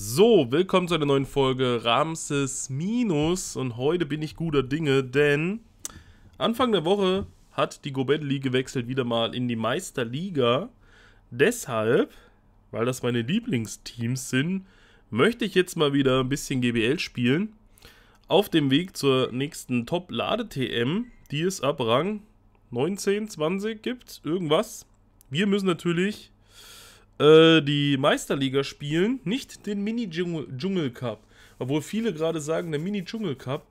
So, willkommen zu einer neuen Folge Ramses Minus und heute bin ich guter Dinge, denn Anfang der Woche hat die Gobet League gewechselt wieder mal in die Meisterliga. Deshalb, weil das meine Lieblingsteams sind, möchte ich jetzt mal wieder ein bisschen GBL spielen. Auf dem Weg zur nächsten Top-Lade-TM, die es ab Rang 19, 20 gibt, irgendwas. Wir müssen natürlich äh, die Meisterliga spielen, nicht den Mini-Dschungel-Cup. Obwohl viele gerade sagen, der Mini-Dschungel-Cup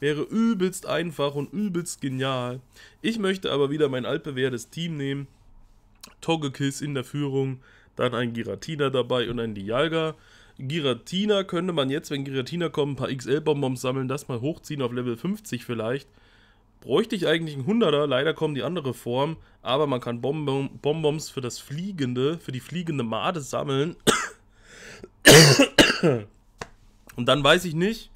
wäre übelst einfach und übelst genial. Ich möchte aber wieder mein altbewährtes Team nehmen. Togekiss in der Führung, dann ein Giratina dabei und ein Dialga. Giratina könnte man jetzt, wenn Giratina kommen, ein paar XL-Bonbons sammeln, das mal hochziehen auf Level 50 vielleicht. Bräuchte ich eigentlich einen Hunderter, leider kommen die andere Form, aber man kann Bonbons für das fliegende, für die fliegende Made sammeln. Und dann weiß ich nicht,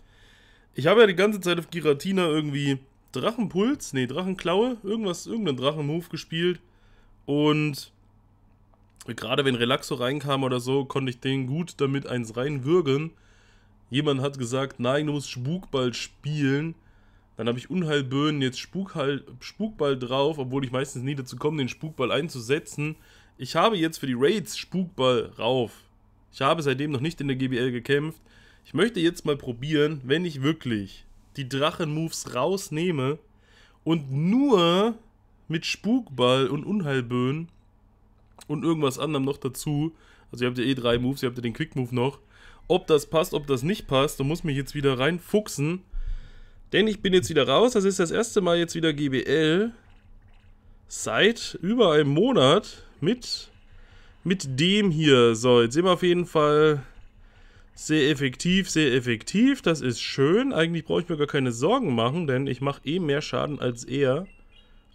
ich habe ja die ganze Zeit auf Giratina irgendwie Drachenpuls, nee, Drachenklaue, irgendwas, irgendeinen Drachenmove gespielt. Und gerade wenn Relaxo reinkam oder so, konnte ich den gut damit eins reinwürgen. Jemand hat gesagt, nein, du musst Spukball spielen. Dann habe ich Unheilböen, jetzt Spukhal Spukball drauf, obwohl ich meistens nie dazu komme, den Spukball einzusetzen. Ich habe jetzt für die Raids Spukball rauf. Ich habe seitdem noch nicht in der GBL gekämpft. Ich möchte jetzt mal probieren, wenn ich wirklich die Drachenmoves rausnehme und nur mit Spukball und Unheilböen und irgendwas anderem noch dazu, also ihr habt ja eh drei Moves, ihr habt ja den Quick-Move noch, ob das passt, ob das nicht passt, da muss mich jetzt wieder reinfuchsen. Denn ich bin jetzt wieder raus. Das ist das erste Mal jetzt wieder GBL. Seit über einem Monat mit, mit dem hier. So, jetzt sind wir auf jeden Fall sehr effektiv, sehr effektiv. Das ist schön. Eigentlich brauche ich mir gar keine Sorgen machen, denn ich mache eh mehr Schaden als er.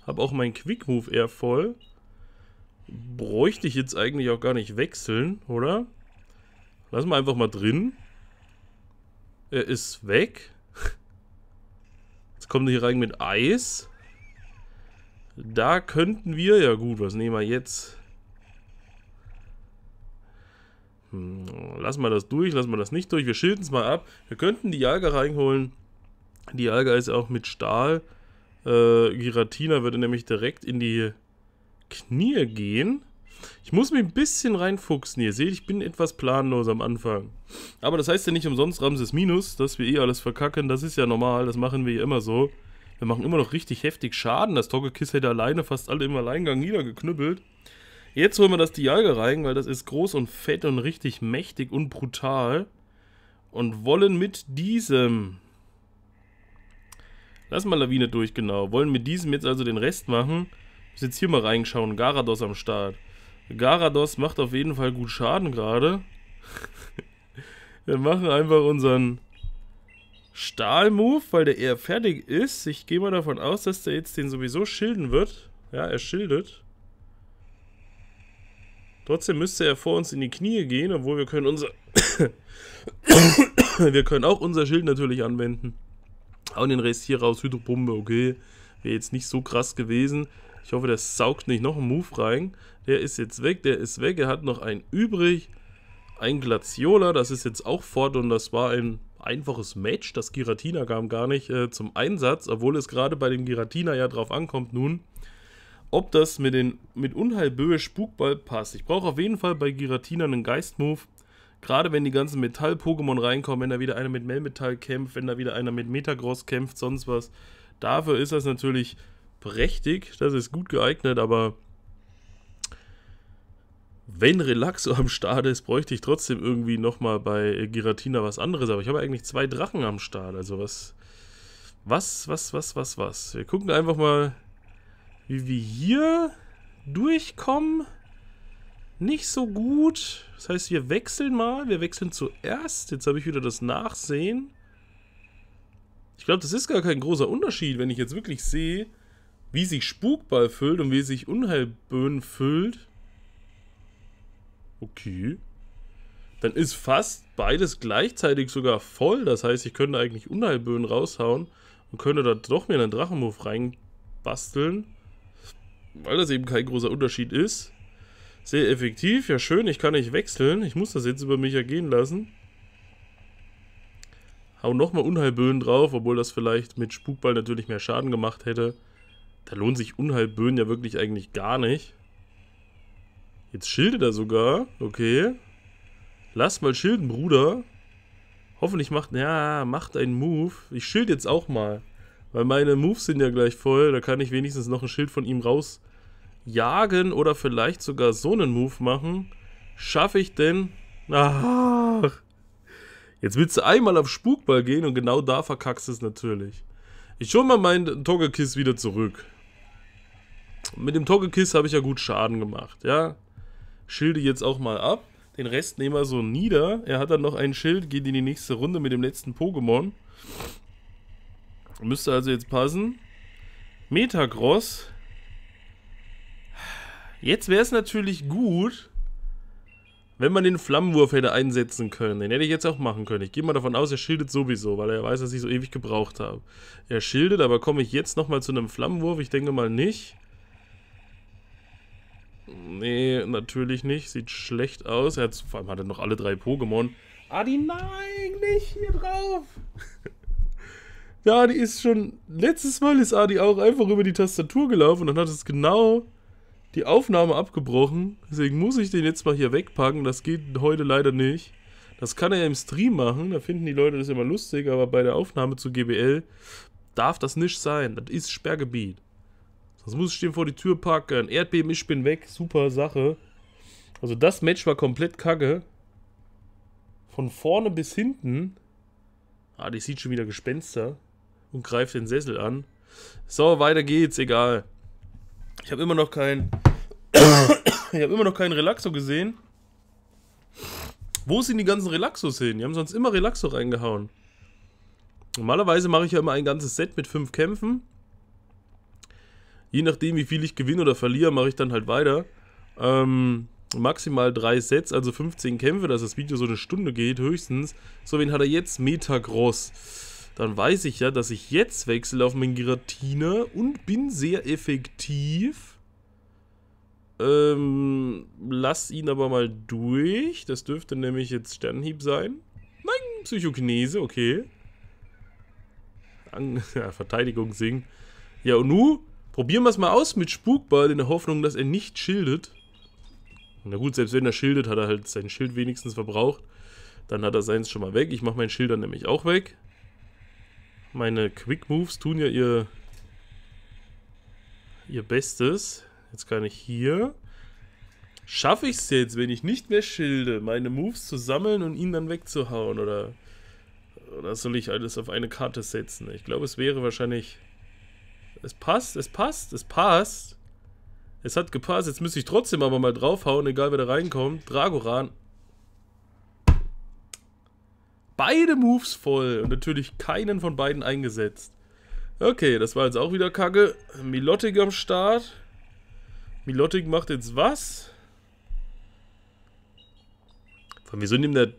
Habe auch meinen Quick Move eher voll. Bräuchte ich jetzt eigentlich auch gar nicht wechseln, oder? Lassen wir einfach mal drin. Er ist weg. Jetzt kommen die hier rein mit Eis. Da könnten wir... Ja gut, was nehmen wir jetzt? Hm, lassen wir das durch, lassen wir das nicht durch. Wir schilden es mal ab. Wir könnten die Jager reinholen. Die Alga ist auch mit Stahl. Äh, Giratina würde nämlich direkt in die Knie gehen. Ich muss mich ein bisschen reinfuchsen. Ihr seht, ich bin etwas planlos am Anfang. Aber das heißt ja nicht umsonst Ramses Minus, dass wir eh alles verkacken. Das ist ja normal, das machen wir ja immer so. Wir machen immer noch richtig heftig Schaden. Das Toggekiss hätte alleine fast alle im Alleingang niedergeknüppelt. Jetzt holen wir das Dialga rein, weil das ist groß und fett und richtig mächtig und brutal. Und wollen mit diesem... Lass mal Lawine durch, genau. Wollen mit diesem jetzt also den Rest machen. Muss jetzt hier mal reinschauen. Garados am Start. Garados macht auf jeden Fall gut Schaden gerade. Wir machen einfach unseren Stahl-Move, weil der eher fertig ist. Ich gehe mal davon aus, dass der jetzt den sowieso schilden wird. Ja, er schildet. Trotzdem müsste er vor uns in die Knie gehen, obwohl wir können unser... wir können auch unser Schild natürlich anwenden. Hauen den Rest hier raus, Hydrobombe, okay. Wäre jetzt nicht so krass gewesen. Ich hoffe, der saugt nicht noch einen Move rein. Der ist jetzt weg, der ist weg. Er hat noch einen übrig. Ein Glaciola, das ist jetzt auch fort und das war ein einfaches Match. Das Giratina kam gar nicht äh, zum Einsatz, obwohl es gerade bei dem Giratina ja drauf ankommt nun, ob das mit, den, mit Unheilböe Spukball passt. Ich brauche auf jeden Fall bei Giratina einen Geistmove. Gerade wenn die ganzen Metall-Pokémon reinkommen, wenn da wieder einer mit Melmetall kämpft, wenn da wieder einer mit Metagross kämpft, sonst was. Dafür ist das natürlich prächtig, das ist gut geeignet, aber wenn Relaxo am Start ist, bräuchte ich trotzdem irgendwie nochmal bei Giratina was anderes. Aber ich habe eigentlich zwei Drachen am Start. Also was, was, was, was, was, was. Wir gucken einfach mal, wie wir hier durchkommen. Nicht so gut. Das heißt, wir wechseln mal. Wir wechseln zuerst. Jetzt habe ich wieder das Nachsehen. Ich glaube, das ist gar kein großer Unterschied, wenn ich jetzt wirklich sehe, wie sich Spukball füllt und wie sich Unheilböen füllt. Okay. Dann ist fast beides gleichzeitig sogar voll. Das heißt, ich könnte eigentlich Unheilböen raushauen und könnte da doch mir einen Drachenmove reinbasteln. Weil das eben kein großer Unterschied ist. Sehr effektiv. Ja, schön. Ich kann nicht wechseln. Ich muss das jetzt über mich ergehen ja lassen. Hau nochmal Unheilböen drauf, obwohl das vielleicht mit Spukball natürlich mehr Schaden gemacht hätte. Da lohnt sich Unheilböen ja wirklich eigentlich gar nicht. Jetzt schildet er sogar. Okay. Lass mal schilden, Bruder. Hoffentlich macht... Ja, macht einen Move. Ich schild jetzt auch mal. Weil meine Moves sind ja gleich voll. Da kann ich wenigstens noch ein Schild von ihm rausjagen. Oder vielleicht sogar so einen Move machen. Schaffe ich denn... Ach. Jetzt willst du einmal auf Spukball gehen und genau da verkackst es natürlich. Ich hole mal meinen Togekiss wieder zurück mit dem Togekiss habe ich ja gut Schaden gemacht, ja. Schilde jetzt auch mal ab. Den Rest nehmen wir so nieder. Er hat dann noch ein Schild, geht in die nächste Runde mit dem letzten Pokémon. Müsste also jetzt passen. Metagross. Jetzt wäre es natürlich gut, wenn man den Flammenwurf hätte einsetzen können. Den hätte ich jetzt auch machen können. Ich gehe mal davon aus, er schildet sowieso, weil er weiß, dass ich so ewig gebraucht habe. Er schildet, aber komme ich jetzt nochmal zu einem Flammenwurf? Ich denke mal nicht. Nee, natürlich nicht. Sieht schlecht aus. Er hat, vor allem hat er noch alle drei Pokémon. Adi, ah, nein, nicht hier drauf. ja, die ist schon. Letztes Mal ist Adi auch einfach über die Tastatur gelaufen und dann hat es genau die Aufnahme abgebrochen. Deswegen muss ich den jetzt mal hier wegpacken. Das geht heute leider nicht. Das kann er ja im Stream machen. Da finden die Leute das immer lustig. Aber bei der Aufnahme zu GBL darf das nicht sein. Das ist Sperrgebiet. Das muss ich dem vor die Tür packen. Erdbeben, ich bin weg. Super Sache. Also das Match war komplett kacke. Von vorne bis hinten. Ah, die sieht schon wieder Gespenster. Und greift den Sessel an. So, weiter geht's, egal. Ich habe immer noch keinen. ich habe immer noch keinen Relaxo gesehen. Wo sind die ganzen Relaxos hin? Die haben sonst immer Relaxo reingehauen. Normalerweise mache ich ja immer ein ganzes Set mit fünf Kämpfen je nachdem, wie viel ich gewinne oder verliere, mache ich dann halt weiter. Ähm, maximal drei Sets, also 15 Kämpfe, dass das Video so eine Stunde geht, höchstens. So, wen hat er jetzt? Metagross. Dann weiß ich ja, dass ich jetzt wechsle auf meinen Giratina und bin sehr effektiv. Ähm, lass ihn aber mal durch. Das dürfte nämlich jetzt Sternhieb sein. Nein, Psychokinese, okay. An ja, Verteidigung singen. Ja, und nu? Probieren wir es mal aus mit Spukball, in der Hoffnung, dass er nicht schildet. Na gut, selbst wenn er schildet, hat er halt sein Schild wenigstens verbraucht. Dann hat er seins schon mal weg. Ich mache meinen dann nämlich auch weg. Meine Quick Moves tun ja ihr, ihr Bestes. Jetzt kann ich hier. Schaffe ich es jetzt, wenn ich nicht mehr schilde, meine Moves zu sammeln und ihn dann wegzuhauen? Oder, oder soll ich alles auf eine Karte setzen? Ich glaube, es wäre wahrscheinlich es passt, es passt, es passt. Es hat gepasst. Jetzt müsste ich trotzdem aber mal draufhauen, egal wer da reinkommt. Dragoran. Beide Moves voll und natürlich keinen von beiden eingesetzt. Okay, das war jetzt auch wieder Kacke. Milotic am Start. Milotic macht jetzt was? Von wieso nimmt der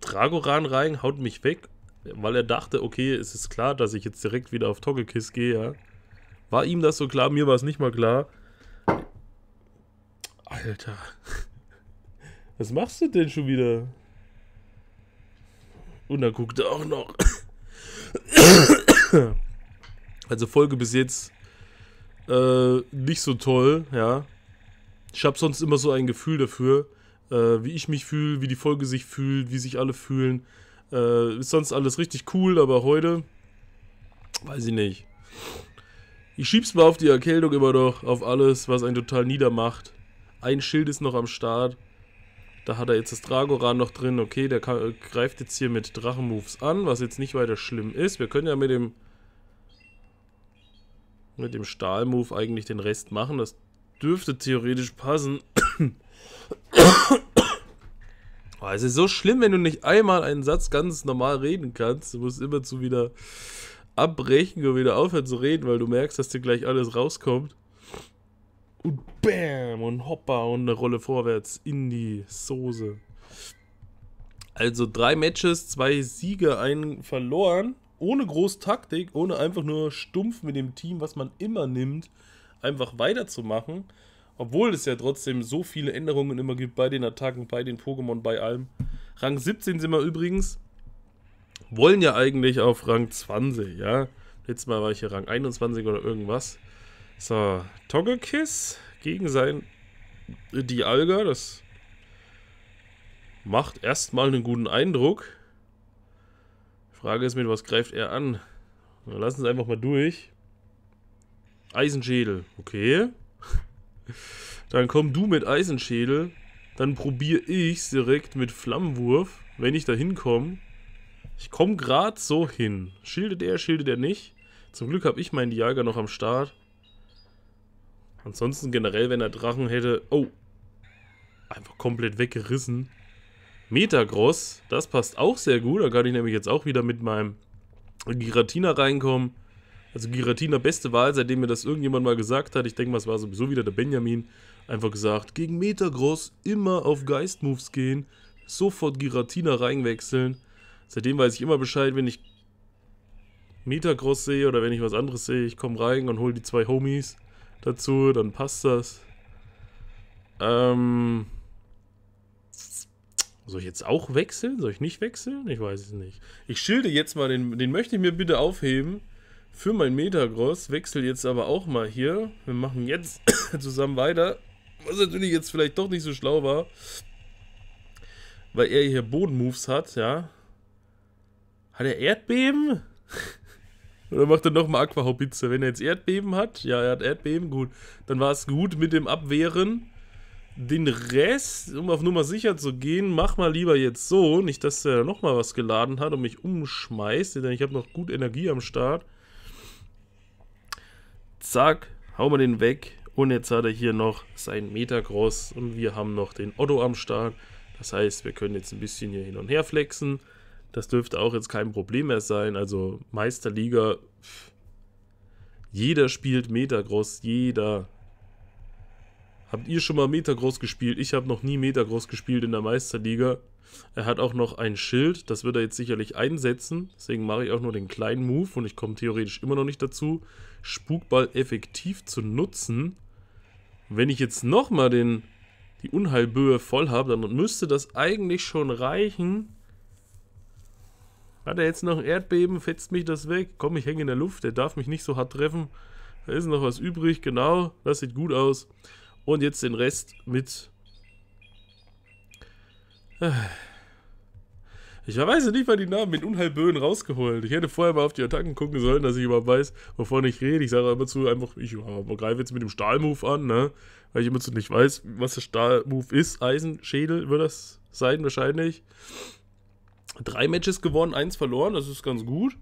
Dragoran rein, haut mich weg weil er dachte, okay, es ist klar, dass ich jetzt direkt wieder auf Togekiss gehe, ja. War ihm das so klar? Mir war es nicht mal klar. Alter. Was machst du denn schon wieder? Und dann guckt er auch noch. Also Folge bis jetzt äh, nicht so toll, ja. Ich habe sonst immer so ein Gefühl dafür, äh, wie ich mich fühle, wie die Folge sich fühlt, wie sich alle fühlen. Äh, ist sonst alles richtig cool, aber heute, weiß ich nicht. Ich schieb's mal auf die Erkältung immer noch, auf alles, was einen total niedermacht. Ein Schild ist noch am Start. Da hat er jetzt das Dragoran noch drin. Okay, der kann, greift jetzt hier mit Drachenmoves an, was jetzt nicht weiter schlimm ist. Wir können ja mit dem mit dem Stahlmove eigentlich den Rest machen. Das dürfte theoretisch passen. Oh, es ist so schlimm, wenn du nicht einmal einen Satz ganz normal reden kannst. Du musst immer zu wieder abbrechen und wieder aufhören zu reden, weil du merkst, dass dir gleich alles rauskommt. Und bam und hoppa und eine Rolle vorwärts in die Soße. Also drei Matches, zwei Siege, einen verloren. Ohne groß Taktik, ohne einfach nur stumpf mit dem Team, was man immer nimmt, einfach weiterzumachen. Obwohl es ja trotzdem so viele Änderungen immer gibt bei den Attacken, bei den Pokémon, bei allem. Rang 17 sind wir übrigens. Wollen ja eigentlich auf Rang 20, ja. Letztes Mal war ich hier Rang 21 oder irgendwas. So, Togekiss gegen sein Dialga. Das macht erstmal einen guten Eindruck. Frage ist, mit was greift er an? Wir lassen es einfach mal durch. Eisenschädel, okay. Dann komm du mit Eisenschädel. Dann probiere ich's direkt mit Flammenwurf, wenn ich da hinkomme. Ich komme gerade so hin. Schildet er, schildet er nicht. Zum Glück habe ich meinen Diager noch am Start. Ansonsten generell, wenn er Drachen hätte... Oh! Einfach komplett weggerissen. Metagross, das passt auch sehr gut. Da kann ich nämlich jetzt auch wieder mit meinem Giratina reinkommen. Also Giratina, beste Wahl, seitdem mir das irgendjemand mal gesagt hat. Ich denke mal, es war sowieso wieder der Benjamin. Einfach gesagt, gegen Metagross immer auf Geist-Moves gehen, sofort Giratina reinwechseln. Seitdem weiß ich immer Bescheid, wenn ich Metagross sehe oder wenn ich was anderes sehe, ich komme rein und hole die zwei Homies dazu, dann passt das. Ähm, soll ich jetzt auch wechseln? Soll ich nicht wechseln? Ich weiß es nicht. Ich schilde jetzt mal, den, den möchte ich mir bitte aufheben für mein Metagross. Wechsel jetzt aber auch mal hier. Wir machen jetzt zusammen weiter. Was natürlich jetzt vielleicht doch nicht so schlau war. Weil er hier Bodenmoves hat, ja. Hat er Erdbeben? Oder macht er nochmal Aquahaubitze? Wenn er jetzt Erdbeben hat, ja, er hat Erdbeben, gut. Dann war es gut mit dem Abwehren. Den Rest, um auf Nummer sicher zu gehen, mach mal lieber jetzt so. Nicht, dass er nochmal was geladen hat und mich umschmeißt, denn ich habe noch gut Energie am Start. Zack, hauen wir den weg. Und jetzt hat er hier noch seinen Metagross und wir haben noch den Otto am Start. Das heißt, wir können jetzt ein bisschen hier hin und her flexen. Das dürfte auch jetzt kein Problem mehr sein. Also Meisterliga, jeder spielt Metagross, jeder. Habt ihr schon mal Metagross gespielt? Ich habe noch nie Metagross gespielt in der Meisterliga. Er hat auch noch ein Schild, das wird er jetzt sicherlich einsetzen. Deswegen mache ich auch nur den kleinen Move und ich komme theoretisch immer noch nicht dazu, Spukball effektiv zu nutzen. Wenn ich jetzt nochmal die Unheilböe voll habe, dann müsste das eigentlich schon reichen. Hat er jetzt noch ein Erdbeben, fetzt mich das weg. Komm, ich hänge in der Luft, der darf mich nicht so hart treffen. Da ist noch was übrig, genau, das sieht gut aus. Und jetzt den Rest mit... Ich weiß nicht mal die Namen mit Unheilböen rausgeholt. Ich hätte vorher mal auf die Attacken gucken sollen, dass ich überhaupt weiß, wovon ich rede. Ich sage immer zu, einfach, ich ja, greife jetzt mit dem Stahlmove an, ne? Weil ich immer zu nicht weiß, was der Stahlmove ist. Eisenschädel wird das sein, wahrscheinlich. Drei Matches gewonnen, eins verloren, das ist ganz gut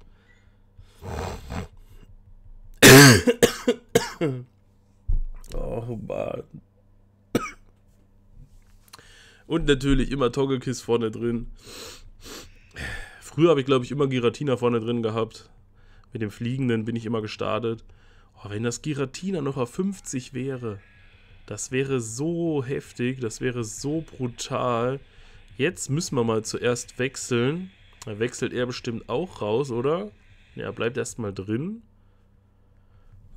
human. Und natürlich immer Togekiss vorne drin. Früher habe ich, glaube ich, immer Giratina vorne drin gehabt. Mit dem Fliegenden bin ich immer gestartet. Oh, wenn das Giratina noch auf 50 wäre, das wäre so heftig, das wäre so brutal. Jetzt müssen wir mal zuerst wechseln. Da wechselt er bestimmt auch raus, oder? Ja, bleibt erstmal drin.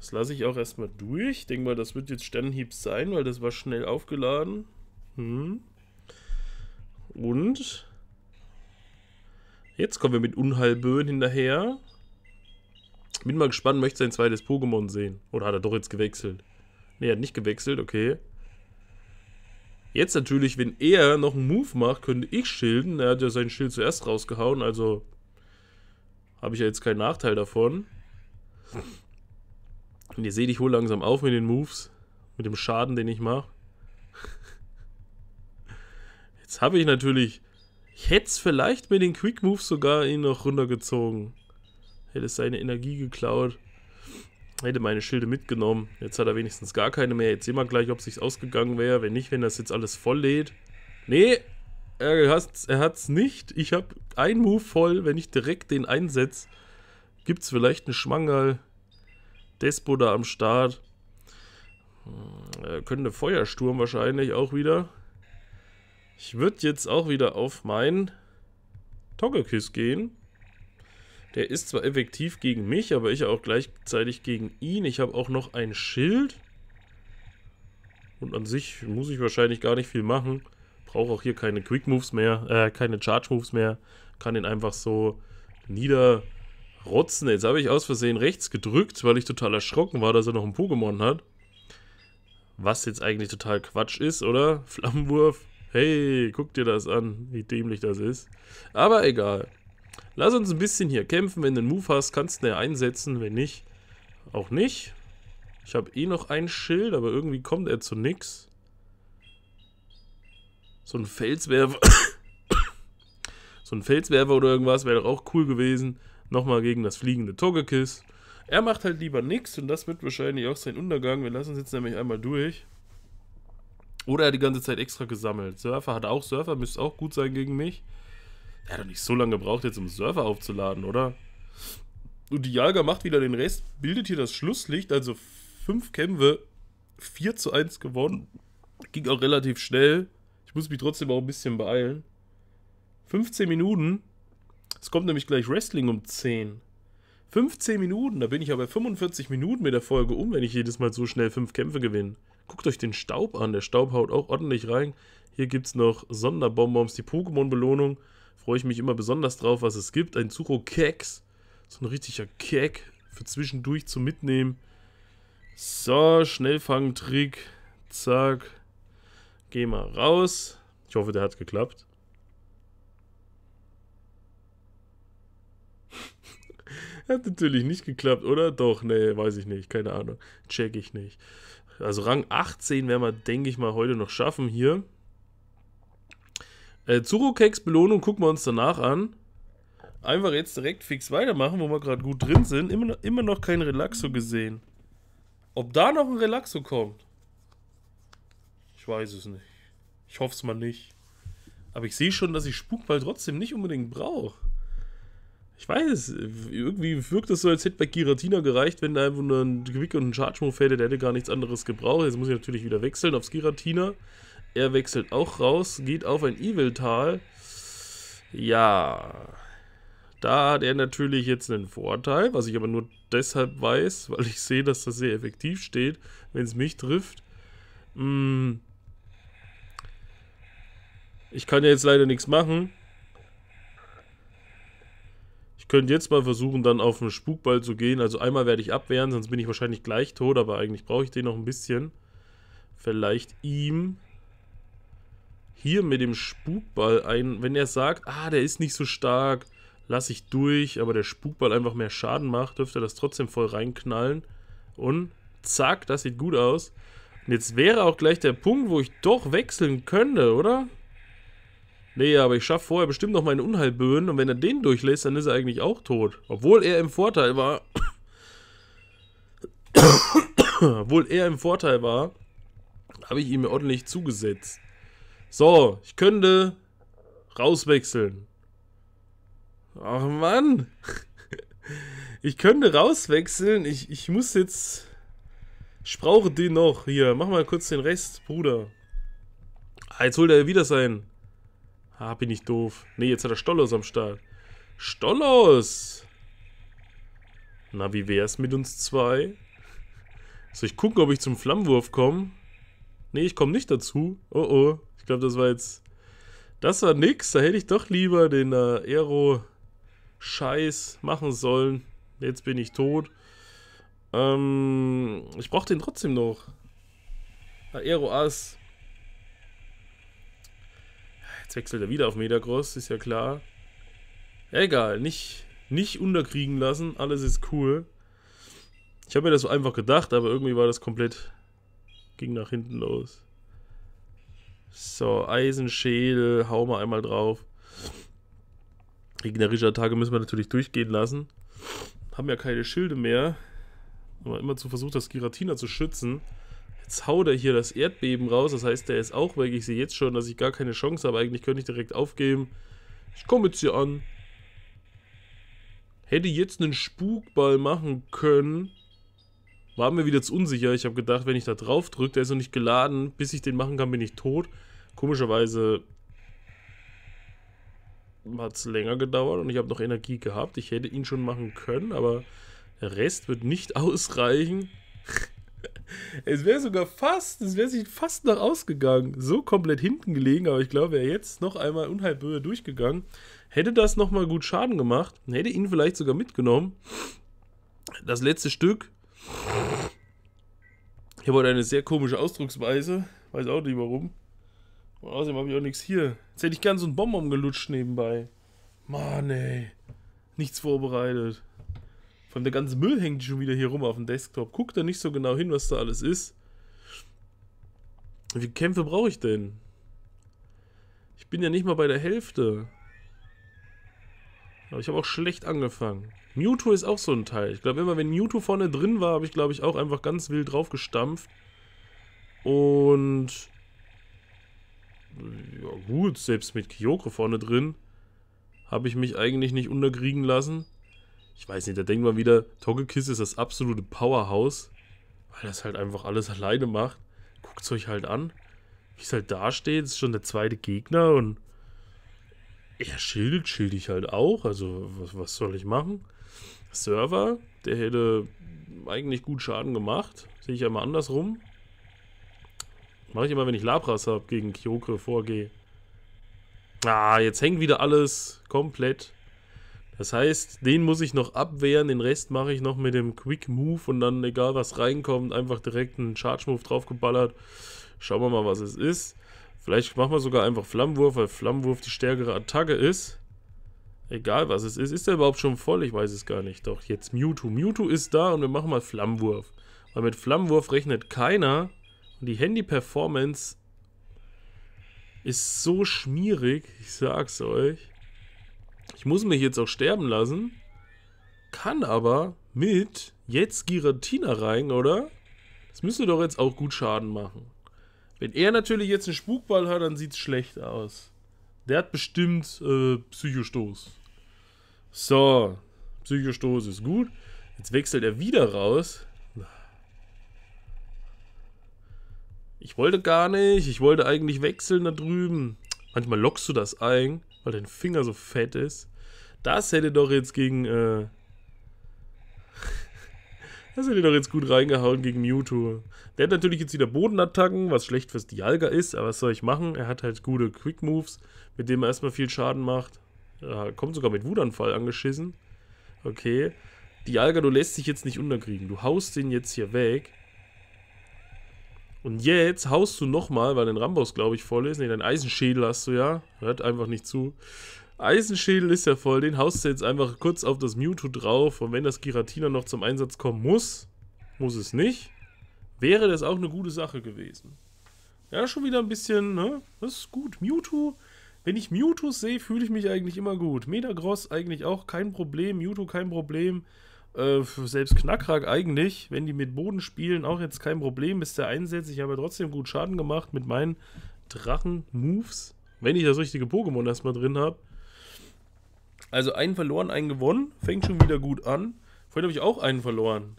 Das lasse ich auch erstmal durch. Ich Denke mal, das wird jetzt Sternenhieb sein, weil das war schnell aufgeladen. Hm. Und jetzt kommen wir mit Unheilböen hinterher. Bin mal gespannt, möchte sein zweites Pokémon sehen. Oder hat er doch jetzt gewechselt? Ne, er hat nicht gewechselt, okay. Jetzt natürlich, wenn er noch einen Move macht, könnte ich schilden. Er hat ja sein Schild zuerst rausgehauen, also habe ich ja jetzt keinen Nachteil davon. Und ihr seht, ich hole langsam auf mit den Moves, mit dem Schaden, den ich mache. Jetzt habe ich natürlich... Ich hätte es vielleicht mit den Quick Moves sogar ihn noch runtergezogen. Hätte seine Energie geklaut. Hätte meine Schilde mitgenommen. Jetzt hat er wenigstens gar keine mehr. Jetzt sehen wir gleich, ob es sich ausgegangen wäre. Wenn nicht, wenn das jetzt alles voll lädt. Nee, er hat's, er hat's nicht. Ich habe einen Move voll. Wenn ich direkt den einsetze, gibt es vielleicht einen Schmangerl. Despo da am Start. Hm, äh, könnte Feuersturm wahrscheinlich auch wieder. Ich würde jetzt auch wieder auf meinen Togekiss gehen. Der ist zwar effektiv gegen mich, aber ich auch gleichzeitig gegen ihn. Ich habe auch noch ein Schild. Und an sich muss ich wahrscheinlich gar nicht viel machen. Brauche auch hier keine Quick Moves mehr, äh, keine Charge Moves mehr. Kann ihn einfach so nieder Rotzen, jetzt habe ich aus Versehen rechts gedrückt, weil ich total erschrocken war, dass er noch einen Pokémon hat. Was jetzt eigentlich total Quatsch ist, oder? Flammenwurf. Hey, guck dir das an, wie dämlich das ist. Aber egal. Lass uns ein bisschen hier kämpfen. Wenn du einen Move hast, kannst du ihn einsetzen. Wenn nicht, auch nicht. Ich habe eh noch ein Schild, aber irgendwie kommt er zu nix. So ein Felswerfer. so ein Felswerfer oder irgendwas wäre doch auch cool gewesen nochmal gegen das fliegende Togekiss. Er macht halt lieber nichts und das wird wahrscheinlich auch sein Untergang. Wir lassen es jetzt nämlich einmal durch. Oder er hat die ganze Zeit extra gesammelt. Surfer hat auch Surfer, müsste auch gut sein gegen mich. Er hat doch nicht so lange gebraucht, jetzt um Surfer aufzuladen, oder? Und die Jager macht wieder den Rest, bildet hier das Schlusslicht, also fünf Kämpfe, 4 zu 1 gewonnen. Ging auch relativ schnell. Ich muss mich trotzdem auch ein bisschen beeilen. 15 Minuten, es kommt nämlich gleich Wrestling um 10. 15 Minuten, da bin ich aber 45 Minuten mit der Folge um, wenn ich jedes Mal so schnell fünf Kämpfe gewinne. Guckt euch den Staub an, der Staub haut auch ordentlich rein. Hier gibt es noch Sonderbonbons, die Pokémon-Belohnung. Freue ich mich immer besonders drauf, was es gibt. Ein Zuro-Keks, so ein richtiger Kek für zwischendurch zum Mitnehmen. So, Schnellfangtrick, zack. Geh mal raus. Ich hoffe, der hat geklappt. Hat natürlich nicht geklappt, oder? Doch, nee, weiß ich nicht, keine Ahnung. Check ich nicht. Also Rang 18 werden wir, denke ich mal, heute noch schaffen hier. Äh, Zurokeks Belohnung gucken wir uns danach an. Einfach jetzt direkt fix weitermachen, wo wir gerade gut drin sind. Immer, immer noch kein Relaxo gesehen. Ob da noch ein Relaxo kommt? Ich weiß es nicht. Ich hoffe es mal nicht. Aber ich sehe schon, dass ich Spukball trotzdem nicht unbedingt brauche ich weiß, irgendwie wirkt das so, als hätte bei Giratina gereicht, wenn da einfach nur ein Quick und ein Charge Move hätte, der hätte gar nichts anderes gebraucht. Jetzt muss ich natürlich wieder wechseln aufs Giratina. Er wechselt auch raus, geht auf ein Evil-Tal. Ja, da hat er natürlich jetzt einen Vorteil, was ich aber nur deshalb weiß, weil ich sehe, dass das sehr effektiv steht, wenn es mich trifft. Hm. Ich kann ja jetzt leider nichts machen. Ich könnte jetzt mal versuchen, dann auf den Spukball zu gehen. Also einmal werde ich abwehren, sonst bin ich wahrscheinlich gleich tot, aber eigentlich brauche ich den noch ein bisschen. Vielleicht ihm hier mit dem Spukball ein, wenn er sagt, ah, der ist nicht so stark, lasse ich durch, aber der Spukball einfach mehr Schaden macht, dürfte er das trotzdem voll reinknallen. Und zack, das sieht gut aus. Und jetzt wäre auch gleich der Punkt, wo ich doch wechseln könnte, oder? Nee, aber ich schaffe vorher bestimmt noch meinen Unheilböen und wenn er den durchlässt, dann ist er eigentlich auch tot. Obwohl er im Vorteil war. Obwohl er im Vorteil war, habe ich ihm ordentlich zugesetzt. So, ich könnte rauswechseln. Ach Mann. Ich könnte rauswechseln. Ich, ich muss jetzt... Ich brauche den noch. Hier, mach mal kurz den Rest, Bruder. Ah, jetzt holt er wieder sein Ah, bin ich doof. Ne, jetzt hat er Stollos am Start. Stollos! Na, wie wär's mit uns zwei? Soll ich gucken, ob ich zum Flammenwurf komme? Ne, ich komme nicht dazu. Oh oh. Ich glaube, das war jetzt... Das war nix. Da hätte ich doch lieber den äh, Aero-Scheiß machen sollen. Jetzt bin ich tot. Ähm, ich brauche den trotzdem noch. Ah, Aero Ass. Jetzt wechselt er wieder auf Metagross, ist ja klar. Egal, nicht, nicht unterkriegen lassen, alles ist cool. Ich habe mir das so einfach gedacht, aber irgendwie war das komplett, ging nach hinten los. So, Eisenschädel, hau mal einmal drauf. Gegnerische Attacke müssen wir natürlich durchgehen lassen. Haben ja keine Schilde mehr. Aber immer zu versucht, das Giratina zu schützen. Jetzt haut er hier das Erdbeben raus, das heißt, der ist auch weg. Ich sehe jetzt schon, dass ich gar keine Chance habe. Eigentlich könnte ich direkt aufgeben. Ich komme jetzt hier an. Hätte jetzt einen Spukball machen können. War mir wieder zu unsicher. Ich habe gedacht, wenn ich da drauf drücke, der ist noch nicht geladen. Bis ich den machen kann, bin ich tot. Komischerweise hat es länger gedauert und ich habe noch Energie gehabt. Ich hätte ihn schon machen können, aber der Rest wird nicht ausreichen. Es wäre sogar fast, es wäre sich fast noch ausgegangen. So komplett hinten gelegen, aber ich glaube, er jetzt noch einmal Unheilböe durchgegangen. Hätte das nochmal gut Schaden gemacht, hätte ihn vielleicht sogar mitgenommen. Das letzte Stück. Ich habe heute eine sehr komische Ausdrucksweise. Weiß auch nicht warum. Und außerdem habe ich auch nichts hier. Jetzt hätte ich gern so einen Bonbon gelutscht nebenbei. Mann, ey. Nichts vorbereitet. Vor allem der ganze Müll hängt schon wieder hier rum auf dem Desktop. Guck da nicht so genau hin, was da alles ist. Wie viele Kämpfe brauche ich denn? Ich bin ja nicht mal bei der Hälfte. Aber ich habe auch schlecht angefangen. Mewtwo ist auch so ein Teil. Ich glaube immer, wenn Mewtwo vorne drin war, habe ich glaube ich auch einfach ganz wild drauf gestampft. Und... Ja gut, selbst mit Kyoko vorne drin habe ich mich eigentlich nicht unterkriegen lassen ich weiß nicht, da denkt man wieder, Togekiss ist das absolute Powerhouse, weil das halt einfach alles alleine macht. Guckt es euch halt an, wie es halt dasteht, ist schon der zweite Gegner und er schildert, schild ich halt auch. Also, was, was soll ich machen? Server, der hätte eigentlich gut Schaden gemacht. Sehe ich ja mal andersrum. Mache ich immer, wenn ich Labras habe, gegen Kyokre vorgehe. Ah, jetzt hängt wieder alles komplett. Das heißt, den muss ich noch abwehren, den Rest mache ich noch mit dem Quick Move und dann, egal was reinkommt, einfach direkt einen Charge Move draufgeballert. Schauen wir mal, was es ist. Vielleicht machen wir sogar einfach Flammenwurf, weil Flammenwurf die stärkere Attacke ist. Egal was es ist. Ist der überhaupt schon voll? Ich weiß es gar nicht. Doch, jetzt Mewtwo. Mewtwo ist da und wir machen mal Flammenwurf. Weil mit Flammenwurf rechnet keiner. Und die Handy-Performance ist so schmierig, ich sag's euch. Ich muss mich jetzt auch sterben lassen. Kann aber mit jetzt Giratina rein, oder? Das müsste doch jetzt auch gut Schaden machen. Wenn er natürlich jetzt einen Spukball hat, dann sieht es schlecht aus. Der hat bestimmt äh, Psychostoß. So, Psychostoß ist gut. Jetzt wechselt er wieder raus. Ich wollte gar nicht. Ich wollte eigentlich wechseln da drüben. Manchmal lockst du das ein weil dein Finger so fett ist. Das hätte doch jetzt gegen. Äh das hätte doch jetzt gut reingehauen gegen Mewtwo. Der hat natürlich jetzt wieder Bodenattacken, was schlecht fürs Dialga ist, aber was soll ich machen? Er hat halt gute Quick Moves, mit denen er erstmal viel Schaden macht. Ja, kommt sogar mit Wutanfall angeschissen. Okay. Dialga, du lässt dich jetzt nicht unterkriegen. Du haust den jetzt hier weg. Und jetzt haust du nochmal, weil dein Rambos, glaube ich, voll ist. Ne, dein Eisenschädel hast du ja. Hört einfach nicht zu. Eisenschädel ist ja voll. Den haust du jetzt einfach kurz auf das Mewtwo drauf. Und wenn das Giratina noch zum Einsatz kommen muss, muss es nicht, wäre das auch eine gute Sache gewesen. Ja, schon wieder ein bisschen, ne? Das ist gut. Mewtwo, wenn ich Mewtwo sehe, fühle ich mich eigentlich immer gut. Metagross eigentlich auch kein Problem. Mewtwo kein Problem. Äh, selbst Knackrack eigentlich, wenn die mit Boden spielen, auch jetzt kein Problem, bis der einsetzt. Ich habe ja trotzdem gut Schaden gemacht mit meinen Drachen-Moves, wenn ich das richtige Pokémon erstmal drin habe. Also einen verloren, einen gewonnen, fängt schon wieder gut an. Vorhin habe ich auch einen verloren.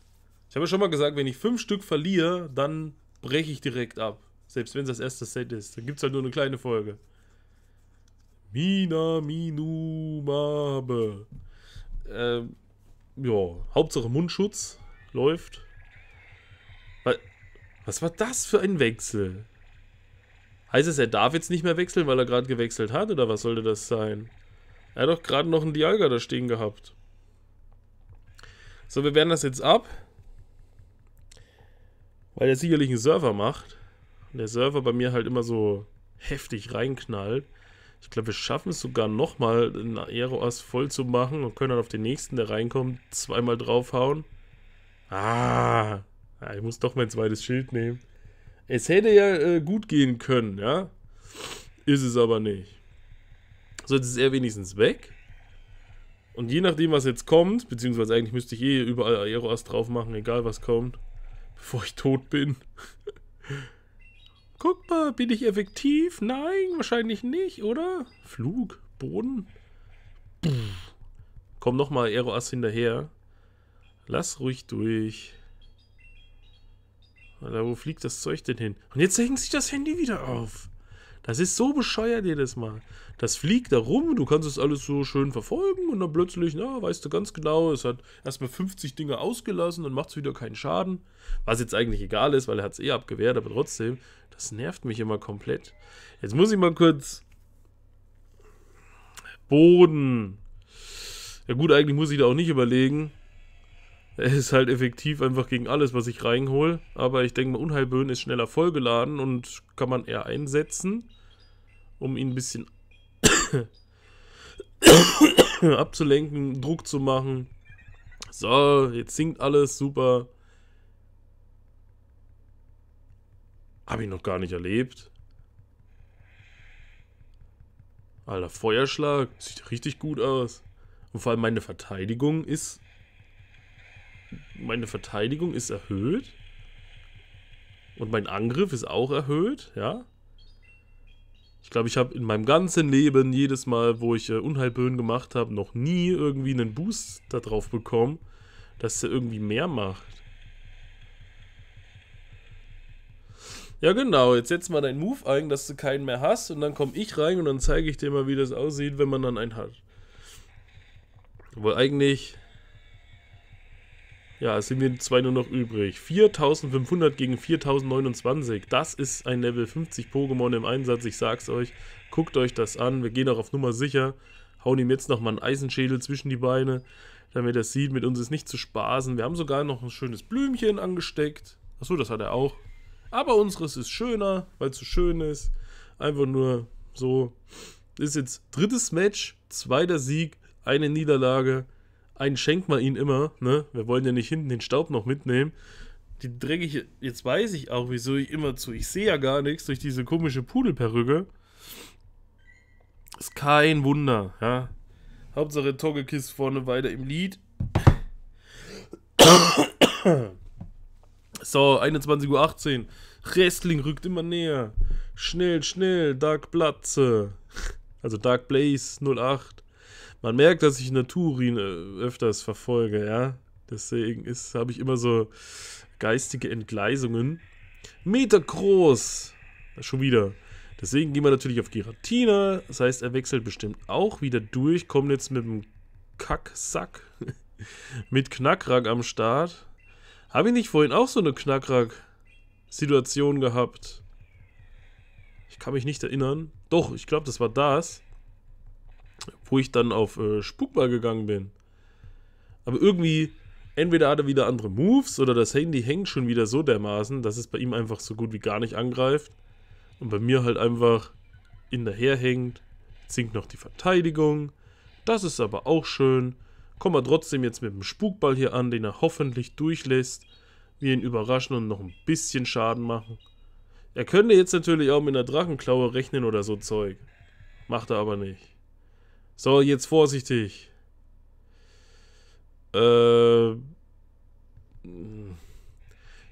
Ich habe ja schon mal gesagt, wenn ich fünf Stück verliere, dann breche ich direkt ab. Selbst wenn es das erste Set ist. Dann gibt es halt nur eine kleine Folge. Mina Minumabe. Ähm, ja, Hauptsache Mundschutz läuft. Was war das für ein Wechsel? Heißt es, er darf jetzt nicht mehr wechseln, weil er gerade gewechselt hat? Oder was sollte das sein? Er hat doch gerade noch einen Dialga da stehen gehabt. So, wir werden das jetzt ab. Weil er sicherlich einen Server macht. Und der Server bei mir halt immer so heftig reinknallt. Ich glaube, wir schaffen es sogar nochmal, einen Aeroas voll zu machen und können dann auf den nächsten, der reinkommt, zweimal draufhauen. Ah, ich muss doch mein zweites Schild nehmen. Es hätte ja äh, gut gehen können, ja? Ist es aber nicht. So, jetzt ist er wenigstens weg. Und je nachdem, was jetzt kommt, beziehungsweise eigentlich müsste ich eh überall Aeroas drauf machen, egal was kommt, bevor ich tot bin. Guck mal, bin ich effektiv? Nein, wahrscheinlich nicht, oder? Flug, Boden. Pff. Komm nochmal, Aeroass hinterher. Lass ruhig durch. Alter, wo fliegt das Zeug denn hin? Und jetzt hängt sich das Handy wieder auf. Das ist so bescheuert jedes Mal. Das fliegt da rum, du kannst es alles so schön verfolgen und dann plötzlich, na, weißt du ganz genau, es hat erstmal 50 Dinge ausgelassen und macht es wieder keinen Schaden. Was jetzt eigentlich egal ist, weil er hat es eh abgewehrt, aber trotzdem, das nervt mich immer komplett. Jetzt muss ich mal kurz... Boden. Ja gut, eigentlich muss ich da auch nicht überlegen. Er ist halt effektiv einfach gegen alles, was ich reinhole. Aber ich denke mal, Unheilböen ist schneller vollgeladen und kann man eher einsetzen, um ihn ein bisschen abzulenken, Druck zu machen. So, jetzt sinkt alles, super. Habe ich noch gar nicht erlebt. Alter, Feuerschlag. Sieht richtig gut aus. Und vor allem meine Verteidigung ist... Meine Verteidigung ist erhöht. Und mein Angriff ist auch erhöht, ja. Ich glaube, ich habe in meinem ganzen Leben jedes Mal, wo ich äh, Unheilböen gemacht habe, noch nie irgendwie einen Boost darauf bekommen, dass er irgendwie mehr macht. Ja, genau. Jetzt setzt mal deinen Move ein, dass du keinen mehr hast. Und dann komme ich rein und dann zeige ich dir mal, wie das aussieht, wenn man dann einen hat. Obwohl eigentlich. Ja, es sind mir zwei nur noch übrig. 4500 gegen 4029. Das ist ein Level 50 Pokémon im Einsatz. Ich sag's euch. Guckt euch das an. Wir gehen auch auf Nummer sicher. Hauen ihm jetzt nochmal einen Eisenschädel zwischen die Beine, damit er sieht, mit uns ist nicht zu spaßen. Wir haben sogar noch ein schönes Blümchen angesteckt. Achso, das hat er auch. Aber unseres ist schöner, weil es so schön ist. Einfach nur so. Ist jetzt drittes Match, zweiter Sieg, eine Niederlage. Einen schenkt man ihnen immer. Ne? Wir wollen ja nicht hinten den Staub noch mitnehmen. Die dreckige, jetzt weiß ich auch, wieso ich immer zu. Ich sehe ja gar nichts durch diese komische Pudelperücke. Ist kein Wunder, ja. Hauptsache Togekiss vorne weiter im Lied. So, 21.18 Uhr. Wrestling rückt immer näher. Schnell, schnell, Dark Platze. Also Dark Blaze 08. Man merkt, dass ich Naturin äh, öfters verfolge, ja. Deswegen habe ich immer so geistige Entgleisungen. Meter groß. Schon wieder. Deswegen gehen wir natürlich auf Giratina. Das heißt, er wechselt bestimmt auch wieder durch. Kommt jetzt mit dem Kacksack. mit Knackrack am Start. Habe ich nicht vorhin auch so eine Knackrack-Situation gehabt? Ich kann mich nicht erinnern. Doch, ich glaube, das war das, wo ich dann auf äh, Spukball gegangen bin. Aber irgendwie, entweder hat er wieder andere Moves oder das Handy hängt schon wieder so dermaßen, dass es bei ihm einfach so gut wie gar nicht angreift. Und bei mir halt einfach hinterher hängt. Sinkt noch die Verteidigung. Das ist aber auch schön. Kommen wir trotzdem jetzt mit dem Spukball hier an, den er hoffentlich durchlässt. Wir ihn überraschen und noch ein bisschen Schaden machen. Er könnte jetzt natürlich auch mit einer Drachenklaue rechnen oder so Zeug. Macht er aber nicht. So, jetzt vorsichtig. Äh.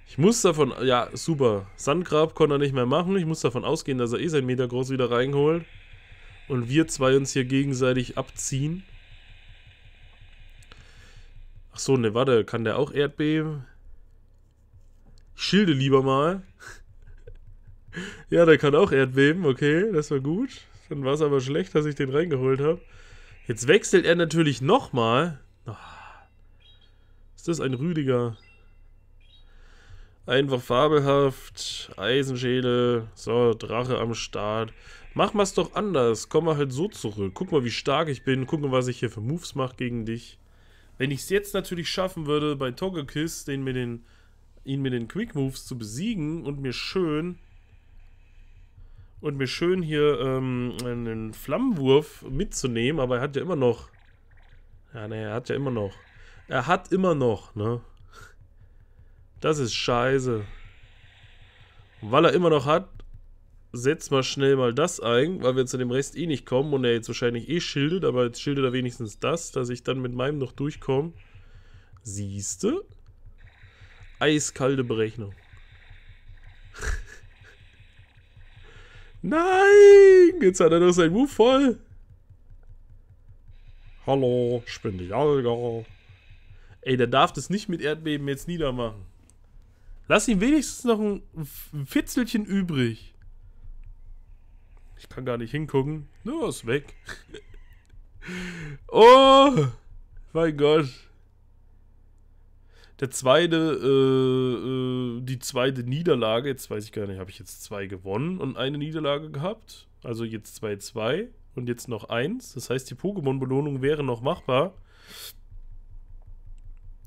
Ich muss davon... Ja, super. Sandgrab konnte er nicht mehr machen. Ich muss davon ausgehen, dass er eh seinen Meter groß wieder reinholt. Und wir zwei uns hier gegenseitig abziehen. Ach so, ne, warte, kann der auch Erdbeben? schilde lieber mal. ja, der kann auch Erdbeben, okay, das war gut. Dann war es aber schlecht, dass ich den reingeholt habe. Jetzt wechselt er natürlich nochmal. Ah. Ist das ein Rüdiger? Einfach fabelhaft. Eisenschädel. So, Drache am Start. Machen wir es doch anders. Komm mal halt so zurück. Guck mal, wie stark ich bin. Guck mal, was ich hier für Moves mache gegen dich. Wenn ich es jetzt natürlich schaffen würde, bei Togekiss den mit den, ihn mit den Quick Moves zu besiegen und mir schön und mir schön hier ähm, einen Flammenwurf mitzunehmen, aber er hat ja immer noch. Ja, ne, er hat ja immer noch. Er hat immer noch, ne? Das ist scheiße. Und weil er immer noch hat, setz mal schnell mal das ein, weil wir zu dem Rest eh nicht kommen und er jetzt wahrscheinlich eh schildert, aber jetzt schildert er wenigstens das, dass ich dann mit meinem noch durchkomme. Siehste? Eiskalte Berechnung. Nein! Jetzt hat er doch sein Move voll. Hallo, ich bin die Alga. Ey, der darf das nicht mit Erdbeben jetzt niedermachen. Lass ihm wenigstens noch ein Fitzelchen übrig. Ich kann gar nicht hingucken. Nur ist weg. oh, mein Gott. Der zweite, äh, äh, die zweite Niederlage, jetzt weiß ich gar nicht, habe ich jetzt zwei gewonnen und eine Niederlage gehabt? Also jetzt 2-2 und jetzt noch eins. Das heißt, die Pokémon-Belohnung wäre noch machbar.